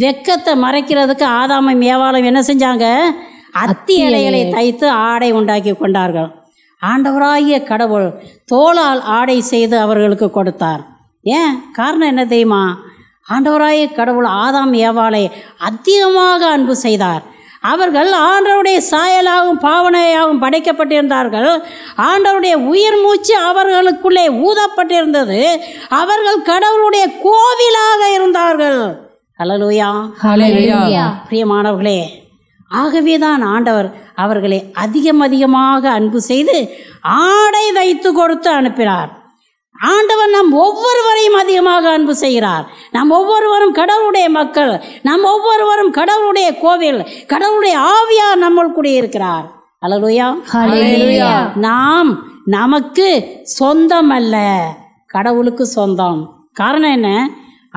வெக்கத்தை மறைக்கிறதுக்கு ஆதாமம் ஏவாளம் என்ன செஞ்சாங்க அத்தி இலைகளை தைத்து ஆடை உண்டாக்கி கொண்டார்கள் ஆண்டவராகிய கடவுள் தோளால் ஆடை செய்து அவர்களுக்கு கொடுத்தார் ஏன் காரணம் என்ன தெரியுமா ஆண்டவராய கடவுள் ஆதாம் ஏவாளை அதிகமாக அன்பு செய்தார் அவர்கள் ஆண்டவருடைய சாயலாகவும் பாவனையாகவும் படைக்கப்பட்டிருந்தார்கள் ஆண்டவருடைய உயிர் மூச்சு அவர்களுக்குள்ளே ஊதப்பட்டிருந்தது அவர்கள் கடவுளுடைய கோவிலாக இருந்தார்கள் அலலுயா பிரியமானவர்களே ஆகவே தான் ஆண்டவர் அவர்களை அதிகம் அதிகமாக அன்பு செய்து ஆடை வைத்து கொடுத்து அனுப்பினார் நம் ஒவ்வொருவரையும் அதிகமாக அன்பு செய்கிறார் நம் ஒவ்வொருவரும் கடவுளுடைய மக்கள் நம் ஒவ்வொருவரும் கடவுளுடைய கோவில் கடவுளுடைய ஆவியார் நம்மள் கூடியிருக்கிறார் அலலுயா நாம் நமக்கு சொந்தம் அல்ல கடவுளுக்கு சொந்தம் காரணம் என்ன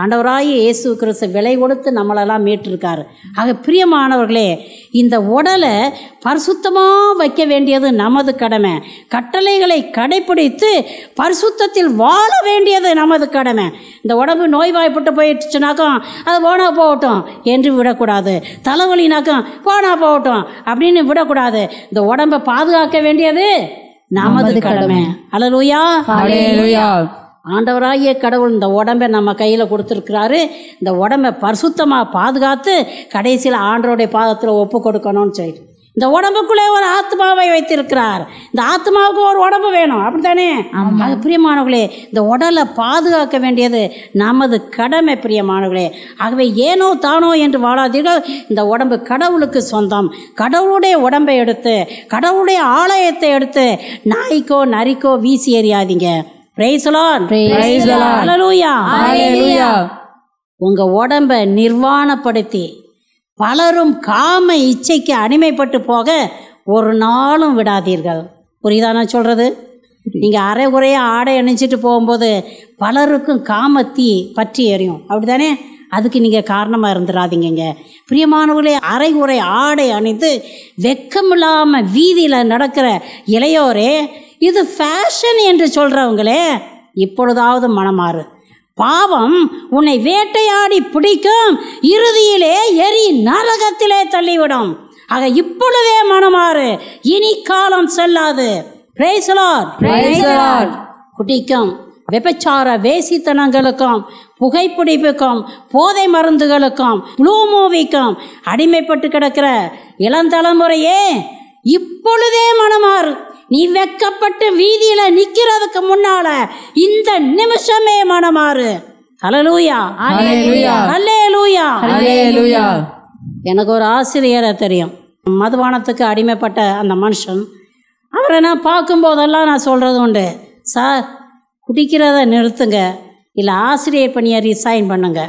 ஆண்டவராய் இயேசு கிறிஸ்து விலை கொடுத்து நம்மளெல்லாம் மீட்டிருக்காரு ஆக பிரியமானவர்களே இந்த உடலை பரிசுத்தமாக வைக்க வேண்டியது நமது கடமை கட்டளைகளை கடைபிடித்து பரிசுத்தத்தில் வாழ வேண்டியது நமது கடமை இந்த உடம்பு நோய்வாய்ப்பட்டு போயிடுச்சுனாக்கும் அது போனால் போகட்டும் என்று விடக்கூடாது தலைவலினாக்கா போனால் போகட்டும் அப்படின்னு விடக்கூடாது இந்த உடம்பை பாதுகாக்க வேண்டியது நமது கடமை அலலுயா அலையலுயா ஆண்டவராகிய கடவுள் இந்த உடம்பை நம்ம கையில் கொடுத்துருக்கிறாரு இந்த உடம்பை பரிசுத்தமாக பாதுகாத்து கடைசியில் ஆண்டவருடைய பாதத்தில் ஒப்பு கொடுக்கணும்னு சொல்லிட்டு இந்த உடம்புக்குள்ளே ஒரு ஆத்மாவை வைத்திருக்கிறார் இந்த ஆத்மாவுக்கு ஒரு உடம்பு வேணும் அப்படித்தானே அது பிரியமானவர்களே இந்த உடலை பாதுகாக்க வேண்டியது நமது கடமை பிரியமானவர்களே ஆகவே ஏனோ தானோ என்று வாழாதீர்கள் இந்த உடம்பு கடவுளுக்கு சொந்தம் கடவுளுடைய உடம்பை எடுத்து கடவுளுடைய ஆலயத்தை எடுத்து நாய்க்கோ நரிக்கோ வீசி எறியாதீங்க உங்க உடம்ப நிர்வாணப்படுத்தி பலரும் காம இச்சைக்கு அடிமைப்பட்டு போக ஒரு நாளும் விடாதீர்கள் புரியுதானா நான் சொல்றது நீங்க அரை குறையா ஆடை அணிஞ்சிட்டு போகும்போது பலருக்கும் காமத்தி பற்றி எறியும் அப்படித்தானே அதுக்கு நீங்கள் காரணமாக இருந்துடாதீங்க பிரியமானவர்களே அரை உரை ஆடை அணிந்து வெக்கமில்லாமல் வீதியில் நடக்கிற இளையோரே இது ஃபேஷன் என்று சொல்கிறவங்களே இப்பொழுதாவது மனமாறு பாவம் உன்னை வேட்டையாடி பிடிக்கும் இறுதியிலே எரி நரகத்திலே தள்ளிவிடும் ஆக இப்பொழுதே மனமாறு இனி காலம் செல்லாது குடிக்கும் விபச்சார வேசித்தனங்களுக்கும் புகைப்பிடிப்புக்கும் போதை மருந்துகளுக்கும் ப்ளூ மூவிக்கும் அடிமைப்பட்டு கிடக்கிற இளந்தலைமுறையே இப்பொழுதே மனமாறு நீ வெக்கப்பட்டு வீதியில நிக்கிறதுக்கு முன்னால இந்த நிமிஷமே மனமாறு எனக்கு ஒரு ஆசிரியரை தெரியும் மதுபானத்துக்கு அடிமைப்பட்ட அந்த மனுஷன் அவரை நான் பார்க்கும்போதெல்லாம் நான் சொல்கிறது உண்டு சார் குடிக்கிறத நிறுத்துங்க இல்லை ஆசிரியர் பணியை ரிசைன் பண்ணுங்க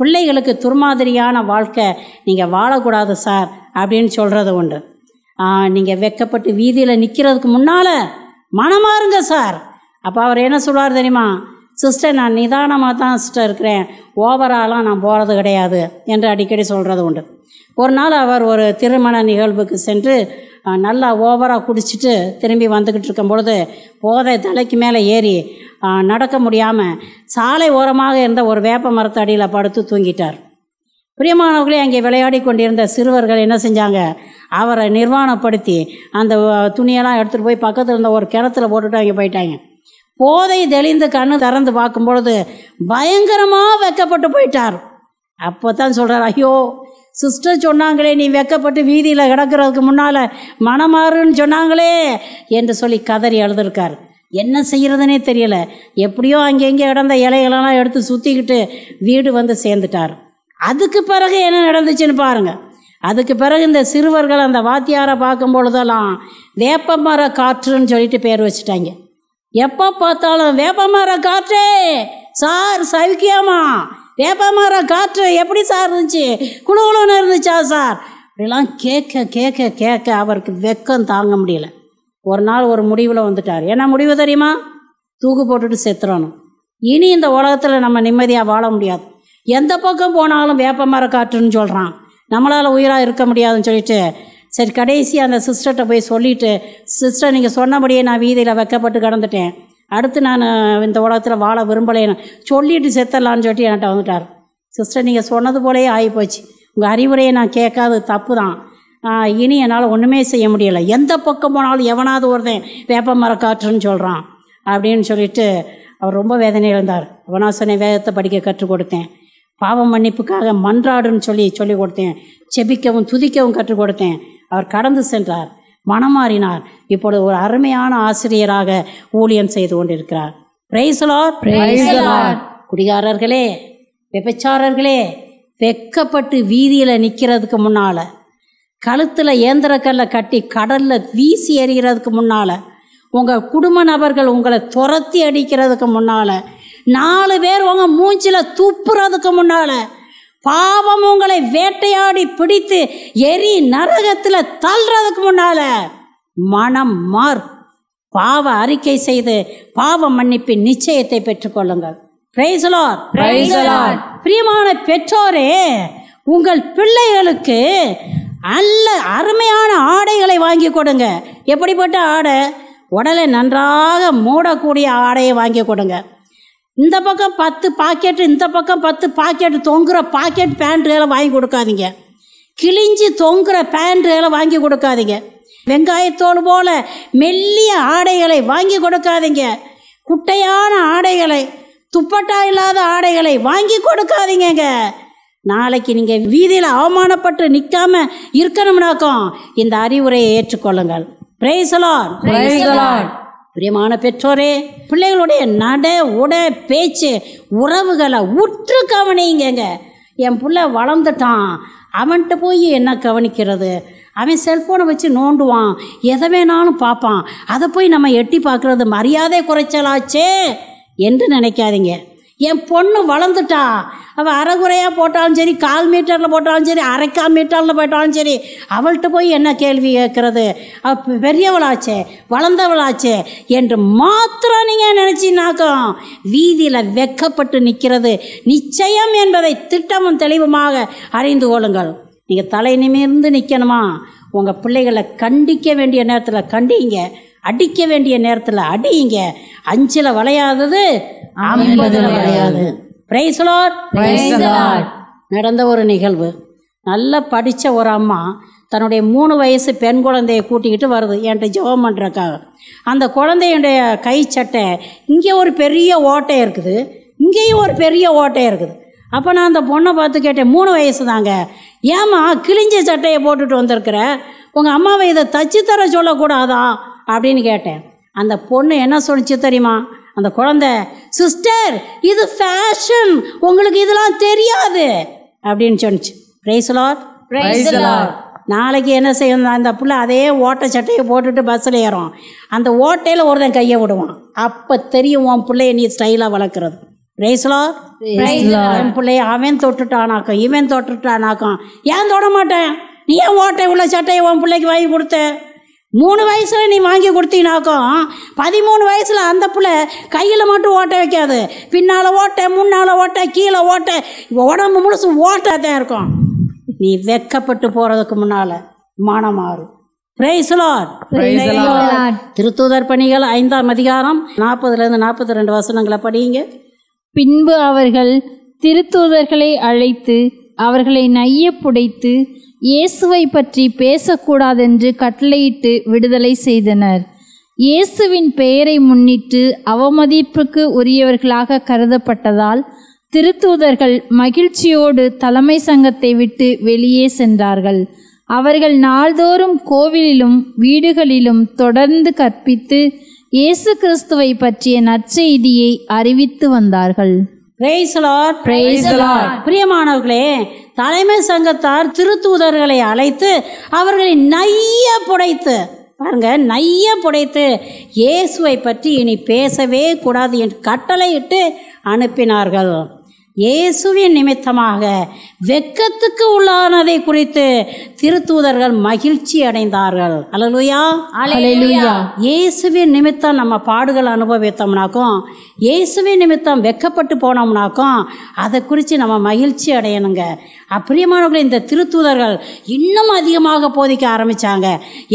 பிள்ளைகளுக்கு துர்மாதிரியான வாழ்க்கை நீங்கள் வாழக்கூடாது சார் அப்படின்னு சொல்கிறது உண்டு நீங்கள் வெக்கப்பட்டு வீதியில் நிற்கிறதுக்கு முன்னால் மனமாருங்க சார் அப்போ அவர் என்ன சொல்லுவார் தெரியுமா சிஸ்டர் நான் நிதானமாக தான் சிஸ்டர் இருக்கிறேன் ஓவராலாம் நான் போகிறது கிடையாது என்று அடிக்கடி சொல்கிறது உண்டு ஒரு நாள் அவர் ஒரு திருமண நிகழ்வுக்கு சென்று நல்லா ஓவராக குடிச்சிட்டு திரும்பி வந்துக்கிட்டு இருக்கும் பொழுது போதை தலைக்கு மேலே ஏறி நடக்க முடியாமல் சாலை ஓரமாக இருந்த ஒரு வேப்ப அடியில் படுத்து தூங்கிட்டார் பிரியமானவர்களே அங்கே விளையாடி கொண்டிருந்த சிறுவர்கள் என்ன செஞ்சாங்க அவரை நிர்வாணப்படுத்தி அந்த துணியெல்லாம் எடுத்துகிட்டு போய் பக்கத்தில் இருந்த ஒரு கிணத்துல போட்டுட்டு அங்கே போயிட்டாங்க போதை தெளிந்து கண்ணு திறந்து பார்க்கும் பொழுது பயங்கரமாக வெக்கப்பட்டு போயிட்டார் அப்போ தான் சொல்கிறார் ஐயோ சிஸ்டர் சொன்னாங்களே நீ வெக்கப்பட்டு வீதியில் கிடக்கிறதுக்கு முன்னால் மனமாறுன்னு சொன்னாங்களே என்று சொல்லி கதறி எழுதிருக்கார் என்ன செய்கிறதுனே தெரியல எப்படியோ அங்கெங்கே கிடந்த இலைகளெல்லாம் எடுத்து சுற்றிக்கிட்டு வீடு வந்து சேர்ந்துட்டார் அதுக்கு பிறகு என்ன நடந்துச்சுன்னு பாருங்கள் அதுக்கு பிறகு இந்த சிறுவர்கள் அந்த வாத்தியாரை பார்க்கும் பொழுதெல்லாம் மர காற்றுன்னு சொல்லிட்டு பேர் வச்சுட்டாங்க எப்போ பார்த்தாலும் மர காற்று சார் வேப்ப மர காற்று எப்படி சார் இருந்துச்சு குழுகுழுன்னு இருந்துச்சா சார் இப்படிலாம் கேட்க கேட்க கேட்க அவருக்கு வெக்கம் தாங்க முடியல ஒரு நாள் ஒரு முடிவில் வந்துட்டார் என்ன முடிவு தெரியுமா தூக்கு போட்டுட்டு செத்துறணும் இனி இந்த உலகத்தில் நம்ம நிம்மதியாக வாழ முடியாது எந்த பக்கம் போனாலும் வேப்ப மர காற்றுன்னு சொல்கிறான் நம்மளால் உயிராக இருக்க முடியாதுன்னு சொல்லிட்டு சரி கடைசி அந்த சிஸ்டர்கிட்ட போய் சொல்லிவிட்டு சிஸ்டர் நீங்கள் சொன்னபடியே நான் வீதியில் வைக்கப்பட்டு கிடந்துட்டேன் அடுத்து நான் இந்த உலகத்தில் வாழ விரும்பலைன்னு சொல்லிட்டு செத்தலான்னு சொல்லி என்கிட்ட வந்துட்டார் சிஸ்டர் நீங்கள் சொன்னது போலே ஆகிப்போச்சு உங்கள் அறிவுரையை நான் கேட்காது தப்பு தான் இனி என்னால் ஒன்றுமே செய்ய முடியலை எந்த பக்கம் போனாலும் எவனாவது ஒருத்தன் வேப்ப மரக்காற்றுன்னு சொல்கிறான் அப்படின்னு சொல்லிட்டு அவர் ரொம்ப வேதனை இருந்தார் அவனா சொன்னேன் வேதத்தை படிக்க கற்றுக் கொடுத்தேன் பாவ மன்னிப்புக்காக மன்றாடுன்னு சொல்லி சொல்லிக் கொடுத்தேன் செபிக்கவும் துதிக்கவும் கற்றுக் கொடுத்தேன் அவர் கடந்து சென்றார் மனமாறினார் இப்பொழுது ஒரு அருமையான ஆசிரியராக ஊழியம் செய்து கொண்டிருக்கிறார் குடிகாரர்களே வெப்பச்சாரர்களே வெக்கப்பட்டு வீதியில் நிற்கிறதுக்கு முன்னால் கழுத்தில் இயந்திரக்கல்லை கட்டி கடலில் வீசி எறிகிறதுக்கு முன்னால் உங்கள் குடும்ப நபர்கள் உங்களை துரத்தி அடிக்கிறதுக்கு முன்னால் நாலு பேர் உங்கள் மூஞ்சில துப்புறதுக்கு முன்னால பாவம் உங்களை வேட்டையாடி பிடித்து எரி நரகத்தில் தள்ளுறதுக்கு முன்னால மனம் மார் பாவ அறிக்கை செய்து பாவ மன்னிப்பின் நிச்சயத்தை பெற்றுக்கொள்ளுங்கள் பிரியமான பெற்றோரே உங்கள் பிள்ளைகளுக்கு நல்ல அருமையான ஆடைகளை வாங்கி கொடுங்க எப்படிப்பட்ட ஆடை உடலை நன்றாக மூடக்கூடிய ஆடையை வாங்கி கொடுங்க இந்த பக்கம் பத்து பாக்கெட்டு இந்த பக்கம் பத்து பாக்கெட்டு தொங்குற பாக்கெட் பேண்ட்டுகளை வாங்கி கொடுக்காதீங்க கிழிஞ்சி தொங்குற பேண்ட்டுகளை வாங்கி கொடுக்காதீங்க வெங்காயத்தோடு போல மெல்லிய ஆடைகளை வாங்கி கொடுக்காதீங்க குட்டையான ஆடைகளை துப்பட்டா இல்லாத ஆடைகளை வாங்கி கொடுக்காதீங்க நாளைக்கு நீங்கள் வீதியில் அவமானப்பட்டு நிற்காம இருக்கணும்னாக்கோ இந்த அறிவுரையை ஏற்றுக்கொள்ளுங்கள் பிரைசலான் பிரைசலான் பிரியமான பெற்றோரே பிள்ளைகளுடைய நட உட பேச்சு உறவுகளை உற்று கவனிங்கங்க என் பிள்ளை வளர்ந்துட்டான் அவன்கிட்ட போய் என்ன கவனிக்கிறது அவன் செல்ஃபோனை வச்சு நோண்டுவான் எதை வேணாலும் பார்ப்பான் அதை போய் நம்ம எட்டி பார்க்குறது மரியாதை குறைச்சலாச்சே என்று நினைக்காதீங்க என் பொண்ணு வளர்ந்துட்டா அவள் அறகுறையாக போட்டாலும் சரி கால் மீட்டரில் போட்டாலும் சரி அரைக்கால் மீட்டரில் போட்டாலும் சரி அவள்கிட்ட போய் என்ன கேள்வி கேட்குறது அவ பெரியவளாச்சே வளர்ந்தவளாச்சே என்று மாத்திரம் நீங்கள் நினச்சினாக்கும் வீதியில் வெக்கப்பட்டு நிற்கிறது நிச்சயம் என்பதை திட்டமும் தெளிவுமாக அறிந்து கொள்ளுங்கள் நீங்கள் தலை நிமிர்ந்து நிற்கணுமா உங்கள் பிள்ளைகளை கண்டிக்க வேண்டிய நேரத்தில் கண்டிங்க அடிக்க வேண்டிய நேரத்தில் அடிங்க அஞ்சில் வளையாதது ஐம்பதில் வளையாது நடந்த ஒரு நிகழ்வு நல்லா படித்த ஒரு அம்மா தன்னுடைய மூணு வயசு பெண் குழந்தையை கூட்டிக்கிட்டு வருது என்கிட்ட ஜெபம் பண்ணுறக்காக அந்த குழந்தையுடைய கை சட்டை இங்கே ஒரு பெரிய ஓட்டை இருக்குது இங்கேயும் ஒரு பெரிய ஓட்டை இருக்குது அப்போ நான் அந்த பொண்ணை பார்த்து கேட்டேன் மூணு வயசு தாங்க ஏம்மா கிழிஞ்ச சட்டையை போட்டுட்டு வந்திருக்கிற உங்கள் அம்மாவை இதை தச்சு தர சொல்லக்கூடாதான் அப்படின்னு கேட்டேன் அந்த பொண்ணு என்ன சொன்னிச்சு தெரியுமா அந்த குழந்த சிஸ்டர் இது ஃபேஷன் உங்களுக்கு இதெல்லாம் தெரியாது அப்படின்னு சொன்னிச்சு பிரைஸ்லார் பிரைஸ்லார் நாளைக்கு என்ன செய்யணும் அந்த பிள்ளை அதே ஓட்டை சட்டையை போட்டுட்டு பஸ்ஸில் ஏறும் அந்த ஓட்டையில் ஒருத்தன் கையை விடுவான் அப்போ தெரியும் உன் பிள்ளைய நீ ஸ்டைலாக வளர்க்குறது பிரைஸ்லார் என் பிள்ளைய அவன் தொட்டுட்டானாக்கம் இவன் தொட்டுட்டானாக்கம் ஏன் தொட மாட்டேன் நீ ஏன் ஓட்டை உள்ள சட்டையை உன் பிள்ளைக்கு வாங்கி கொடுத்தேன் மூணு வயசுல நீ வாங்கி கொடுத்தீனாக்கும் பதிமூணு வயசுல அந்த பிள்ளை கையில் மட்டும் ஓட்ட வைக்காது பின்னால ஓட்ட முன்னால ஓட்ட கீழே ஓட்ட உடம்பு முழுசு ஓட்டாதான் இருக்கும் நீ வெக்கப்பட்டு போறதுக்கு முன்னால மானம் மாறும் திருத்தூதர் பணிகள் ஐந்தாம் அதிகாரம் நாற்பதுலேருந்து நாற்பத்தி ரெண்டு வசனங்களை படியுங்க பின்பு அவர்கள் திருத்தூதர்களை அழைத்து அவர்களை நைய புடைத்து இயேசுவை பற்றி பேசக்கூடாதென்று கட்டளையிட்டு விடுதலை செய்தனர் இயேசுவின் பெயரை முன்னிட்டு அவமதிப்புக்கு உரியவர்களாக கருதப்பட்டதால் திருத்தூதர்கள் மகிழ்ச்சியோடு தலைமை சங்கத்தை விட்டு வெளியே சென்றார்கள் அவர்கள் நாள்தோறும் கோவிலிலும் வீடுகளிலும் தொடர்ந்து கற்பித்து இயேசு கிறிஸ்துவை பற்றிய நற்செய்தியை அறிவித்து வந்தார்கள் பிரியமானவர்களே தலைமை சங்கத்தார் திருத்தூதர்களை அழைத்து அவர்களை நைய புடைத்து பாருங்க நைய புடைத்து இயேசுவை பற்றி இனி பேசவே கூடாது என்று கட்டளையிட்டு அனுப்பினார்கள் இயேசுவின் நிமித்தமாக வெக்கத்துக்கு உள்ளானதை குறித்து திருத்தூதர்கள் மகிழ்ச்சி அடைந்தார்கள் அலலுயா அலலுயா இயேசுவின் நிமித்தம் நம்ம பாடுகள் அனுபவித்தோம்னாக்கும் இயேசுவின் நிமித்தம் வெக்கப்பட்டு போனோம்னாக்கும் அதை குறித்து நம்ம மகிழ்ச்சி அடையணுங்க அப்பிரியமானவர்களை இந்த திருத்தூதர்கள் இன்னும் அதிகமாக போதிக்க ஆரம்பித்தாங்க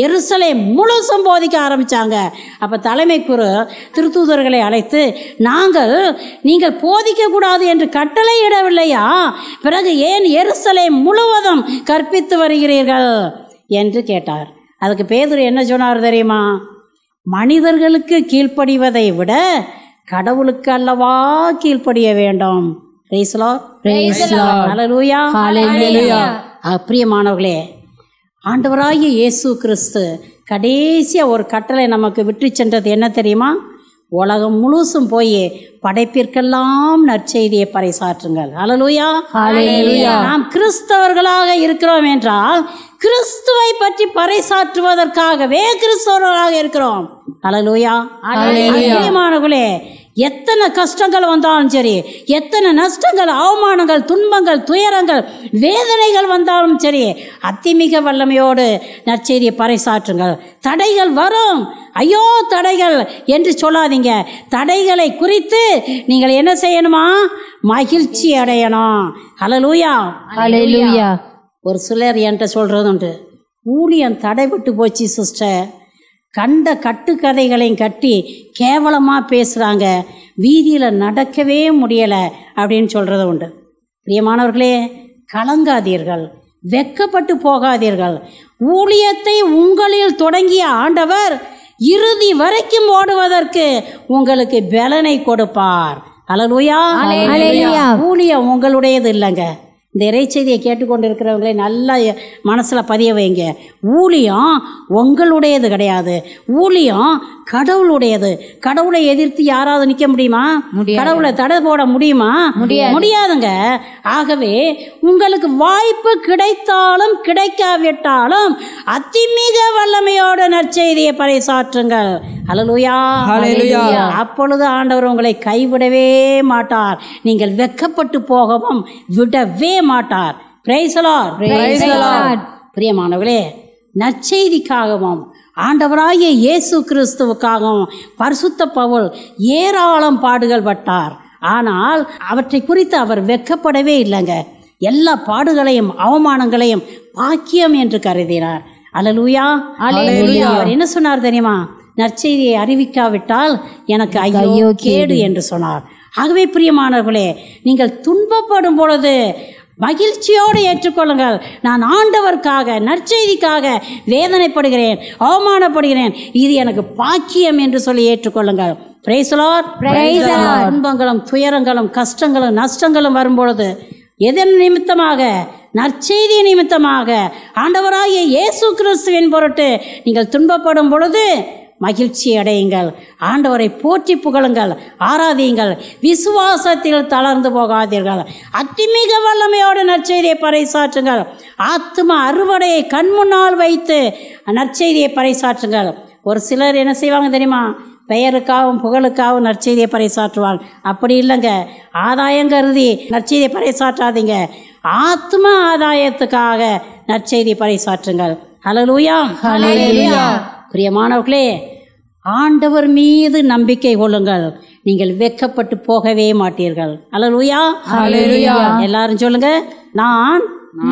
எருசலை முழுசும் போதிக்க ஆரம்பித்தாங்க அப்போ தலைமை குரு திருத்தூதர்களை அழைத்து நாங்கள் நீங்கள் போதிக்கக்கூடாது என்று கட்டளையிடவில்லையா பிறகு ஏன் எருசலை முழுவதும் கற்பித்து வருகிறீர்கள் என்று கேட்டார் அதுக்கு பேதூர் என்ன சொன்னார் தெரியுமா மனிதர்களுக்கு கீழ்ப்படிவதை விட கடவுளுக்கு அல்லவா கீழ்ப்படிய வேண்டும் ரீஸ்லார் அப்பிரியமானவர்களே ஆண்டவராகிய இயேசு கிறிஸ்து கடைசியாக ஒரு கட்டளை நமக்கு விட்டு சென்றது என்ன தெரியுமா உலகம் முழுசும் போய் படைப்பிற்கெல்லாம் நற்செய்தியை பறைசாற்றுங்கள் அலலுயா நாம் கிறிஸ்தவர்களாக இருக்கிறோம் என்றால் கிறிஸ்துவை பற்றி பறைசாற்றுவதற்காகவே கிறிஸ்தவர்களாக இருக்கிறோம் அலலுயா அலலுயமானகுலே எத்தனை கஷ்டங்கள் வந்தாலும் சரி எத்தனை நஷ்டங்கள் அவமானங்கள் துன்பங்கள் துயரங்கள் வேதனைகள் வந்தாலும் சரி அத்திமிக வல்லமையோடு நற்செய்தியை பறைசாற்றுங்கள் தடைகள் வரும் ஐயோ தடைகள் என்று சொல்லாதீங்க தடைகளை குறித்து நீங்கள் என்ன செய்யணுமா மகிழ்ச்சி அடையணும் அலலூயா அலலூயா ஒரு சிலர் என்கிட்ட சொல்கிறது உண்டு ஊழியம் தடைபட்டு போச்சு சிஸ்டர் கண்ட கட்டுக்கதைகளையும் கட்டி கேவலமாக பேசுகிறாங்க வீதியில் நடக்கவே முடியலை அப்படின்னு சொல்கிறது உண்டு பிரியமானவர்களே கலங்காதீர்கள் வெக்கப்பட்டு போகாதீர்கள் ஊழியத்தை உங்களில் தொடங்கிய ஆண்டவர் இறுதி வரைக்கும் ஓடுவதற்கு உங்களுக்கு பலனை கொடுப்பார் அலலுயா ஊழியம் உங்களுடையது இல்லைங்க இந்த இறைச்செய்தியை கேட்டுக்கொண்டிருக்கிறவங்களே நல்லா மனசில் பதிய வைங்க ஊழியம் உங்களுடையது கிடையாது ஊழியம் கடவுளுடையது கடவுளை எதிர்த்து யாராவது நிற்க முடியுமா கடவுளை தடை போட முடியுமா முடியாதுங்க ஆகவே உங்களுக்கு வாய்ப்பு கிடைத்தாலும் கிடைக்காவிட்டாலும் அதிமிக வல்லமையோட நற்செய்தியை பறைசாற்றுங்கள் அலலுயா அப்பொழுது ஆண்டவர் உங்களை கைவிடவே மாட்டார் நீங்கள் வெக்கப்பட்டு போகவும் விடவே மாட்டார் பிரியமானவர்களே நற்செய்திக்காகவும் ஆண்டவராகிய இயேசு கிறிஸ்துவுக்காகவும் பரிசுத்த பவுல் ஏராளம் பாடுகள் பட்டார் ஆனால் அவற்றை குறித்து அவர் வெக்கப்படவே இல்லைங்க எல்லா பாடுகளையும் அவமானங்களையும் பாக்கியம் என்று கருதினார் அலலூயா அவர் என்ன சொன்னார் தெரியுமா நற்செய்தியை அறிவிக்காவிட்டால் எனக்கு ஐயோ கேடு என்று சொன்னார் ஆகவே பிரியமானவர்களே நீங்கள் துன்பப்படும் பொழுது மகிழ்ச்சியோடு ஏற்றுக்கொள்ளுங்கள் நான் ஆண்டவருக்காக நற்செய்திக்காக வேதனைப்படுகிறேன் அவமானப்படுகிறேன் இது எனக்கு பாக்கியம் என்று சொல்லி ஏற்றுக்கொள்ளுங்கள் துன்பங்களும் துயரங்களும் கஷ்டங்களும் நஷ்டங்களும் வரும்பொழுது எதன் நிமித்தமாக நற்செய்தி நிமித்தமாக ஆண்டவராகிய இயேசு கிறிஸ்துவின் பொருட்டு நீங்கள் துன்பப்படும் பொழுது மகிழ்ச்சி அடையுங்கள் ஆண்டவரை போற்றி புகழுங்கள் ஆராதியுங்கள் விசுவாசத்தில் தளர்ந்து போகாதீர்கள் அத்திமிக வல்லமையோடு நற்செய்தியை பறைசாற்றுங்கள் ஆத்ம அறுவடையை கண்முன்னால் வைத்து நற்செய்தியை பறைசாற்றுங்கள் ஒரு சிலர் என்ன செய்வாங்க தெரியுமா பெயருக்காகவும் புகழுக்காகவும் நற்செய்தியை பறைசாற்றுவாங்க அப்படி இல்லைங்க ஆதாயம் கருதி நற்செய்தியை பறைசாற்றாதீங்க ஆத்ம ஆதாயத்துக்காக நற்செய்தி பறைசாற்றுங்கள் ஹலலூயா ஹலலூயா பிரியமானவர்களே ஆண்டவர் மீது நம்பிக்கை கொள்ளுங்கள் நீங்கள் வெக்கப்பட்டு போகவே மாட்டீர்கள் அலலுயா எல்லாரும் சொல்லுங்க நான்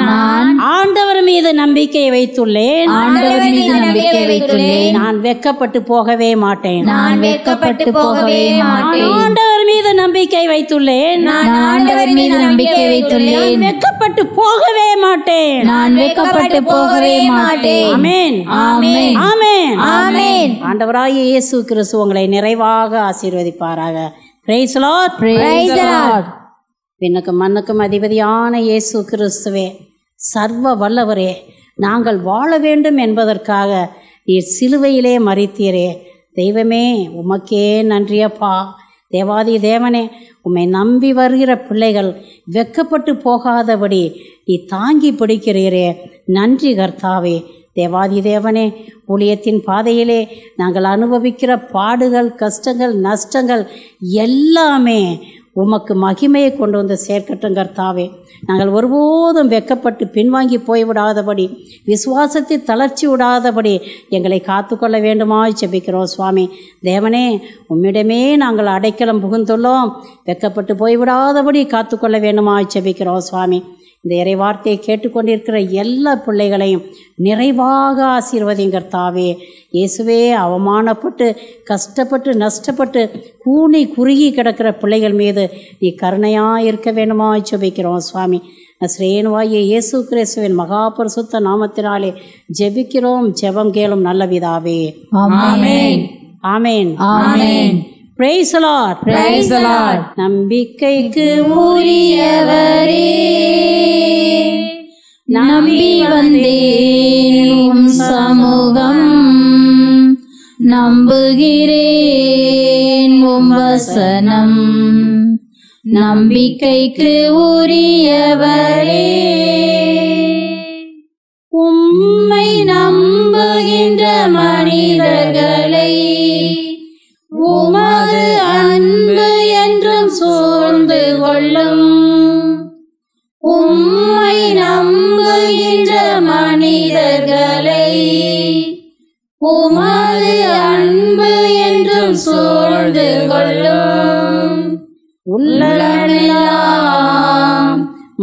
நான் ஆண்டவர் மீது நம்பிக்கை வைத்துள்ளேன் ஆண்டவர் மீது நம்பிக்கை வைத்துள்ளேன் நான் வெக்கப்பட்டு போகவே மாட்டேன் நான் வெக்கப்பட்டு போகவே மாட்டேன் ஆண்டவர் மீது நம்பிக்கை வைத்துள்ளேன் நான் ஆண்டவர் மீது நம்பிக்கை வைத்துள்ளேன் வெக்கப்பட்டு போகவே மாட்டேன் நான் வெக்கப்பட்டு போகவே மாட்டேன் ஆமென் ஆமென் ஆமென் ஆமென் ஆண்டவராகிய இயேசு கிறிஸ்து உங்களை நிறைவாக ஆசீர்வதிப்பாராக பிரைஸ் லார்ட் பிரைஸ் லார்ட் பின்னுக்கு மண்ணுக்கும் அதிபதியான இயேசு கிறிஸ்துவே சர்வ வல்லவரே நாங்கள் வாழ வேண்டும் என்பதற்காக நீர் சிலுவையிலே மறித்தீரே தெய்வமே உமக்கே நன்றியப்பா தேவாதி தேவனே உம்மை நம்பி வருகிற பிள்ளைகள் வெக்கப்பட்டு போகாதபடி நீ தாங்கி பிடிக்கிறீரே நன்றி கர்த்தாவே தேவாதி தேவனே ஊழியத்தின் பாதையிலே நாங்கள் அனுபவிக்கிற பாடுகள் கஷ்டங்கள் நஷ்டங்கள் எல்லாமே உமக்கு மகிமையை கொண்டு வந்து சேர்க்கட்டும் கர்த்தாவே நாங்கள் ஒருபோதும் வெக்கப்பட்டு பின்வாங்கி போய்விடாதபடி விசுவாசத்தை தளர்ச்சி விடாதபடி எங்களை காத்துக்கொள்ள வேண்டுமா செபிக்கிறோம் சுவாமி தேவனே உம்மிடமே நாங்கள் அடைக்கலம் புகுந்துள்ளோம் வெக்கப்பட்டு போய்விடாதபடி காத்துக்கொள்ள வேண்டுமா செபிக்கிறோம் சுவாமி இந்த இறை வார்த்தையை கேட்டுக்கொண்டிருக்கிற எல்லா பிள்ளைகளையும் நிறைவாக தாவே இயேசுவே அவமானப்பட்டு கஷ்டப்பட்டு நஷ்டப்பட்டு கூனி குறுகி கிடக்கிற பிள்ளைகள் மீது நீ கருணையாக இருக்க வேணுமா சுபிக்கிறோம் சுவாமி ஸ்ரேனுவாயி இயேசு கிரேசுவின் மகாபரிசுத்த நாமத்தினாலே ஜெபிக்கிறோம் ஜெபம் கேளும் நல்ல விதாவே ஆமேன் ஆமேன் ஆமேன் நம்பிக்கைக்கு உரியவரே நம்பி வந்தேன் சமூகம் நம்புகிறேன் உம் வசனம் நம்பிக்கைக்கு உரியவரே உம்மை நம்புகின்ற மனிதர்கள்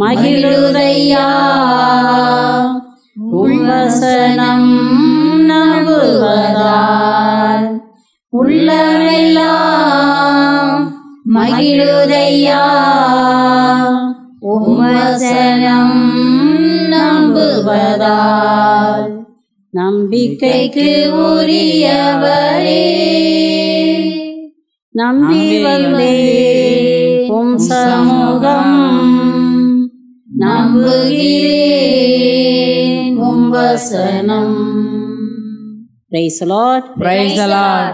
மகிழுதையா உள்வசனம் நம்புவதால் உள்ளமெல்லாம் மகிழுதையா உம்வசனம் நம்புவதால் நம்பிக்கைக்கு உரியவரே நம்பி வந்தே உம் சமூகம் நம்புகிறேன் வசனம் Praise the Lord. Praise, the, Lord.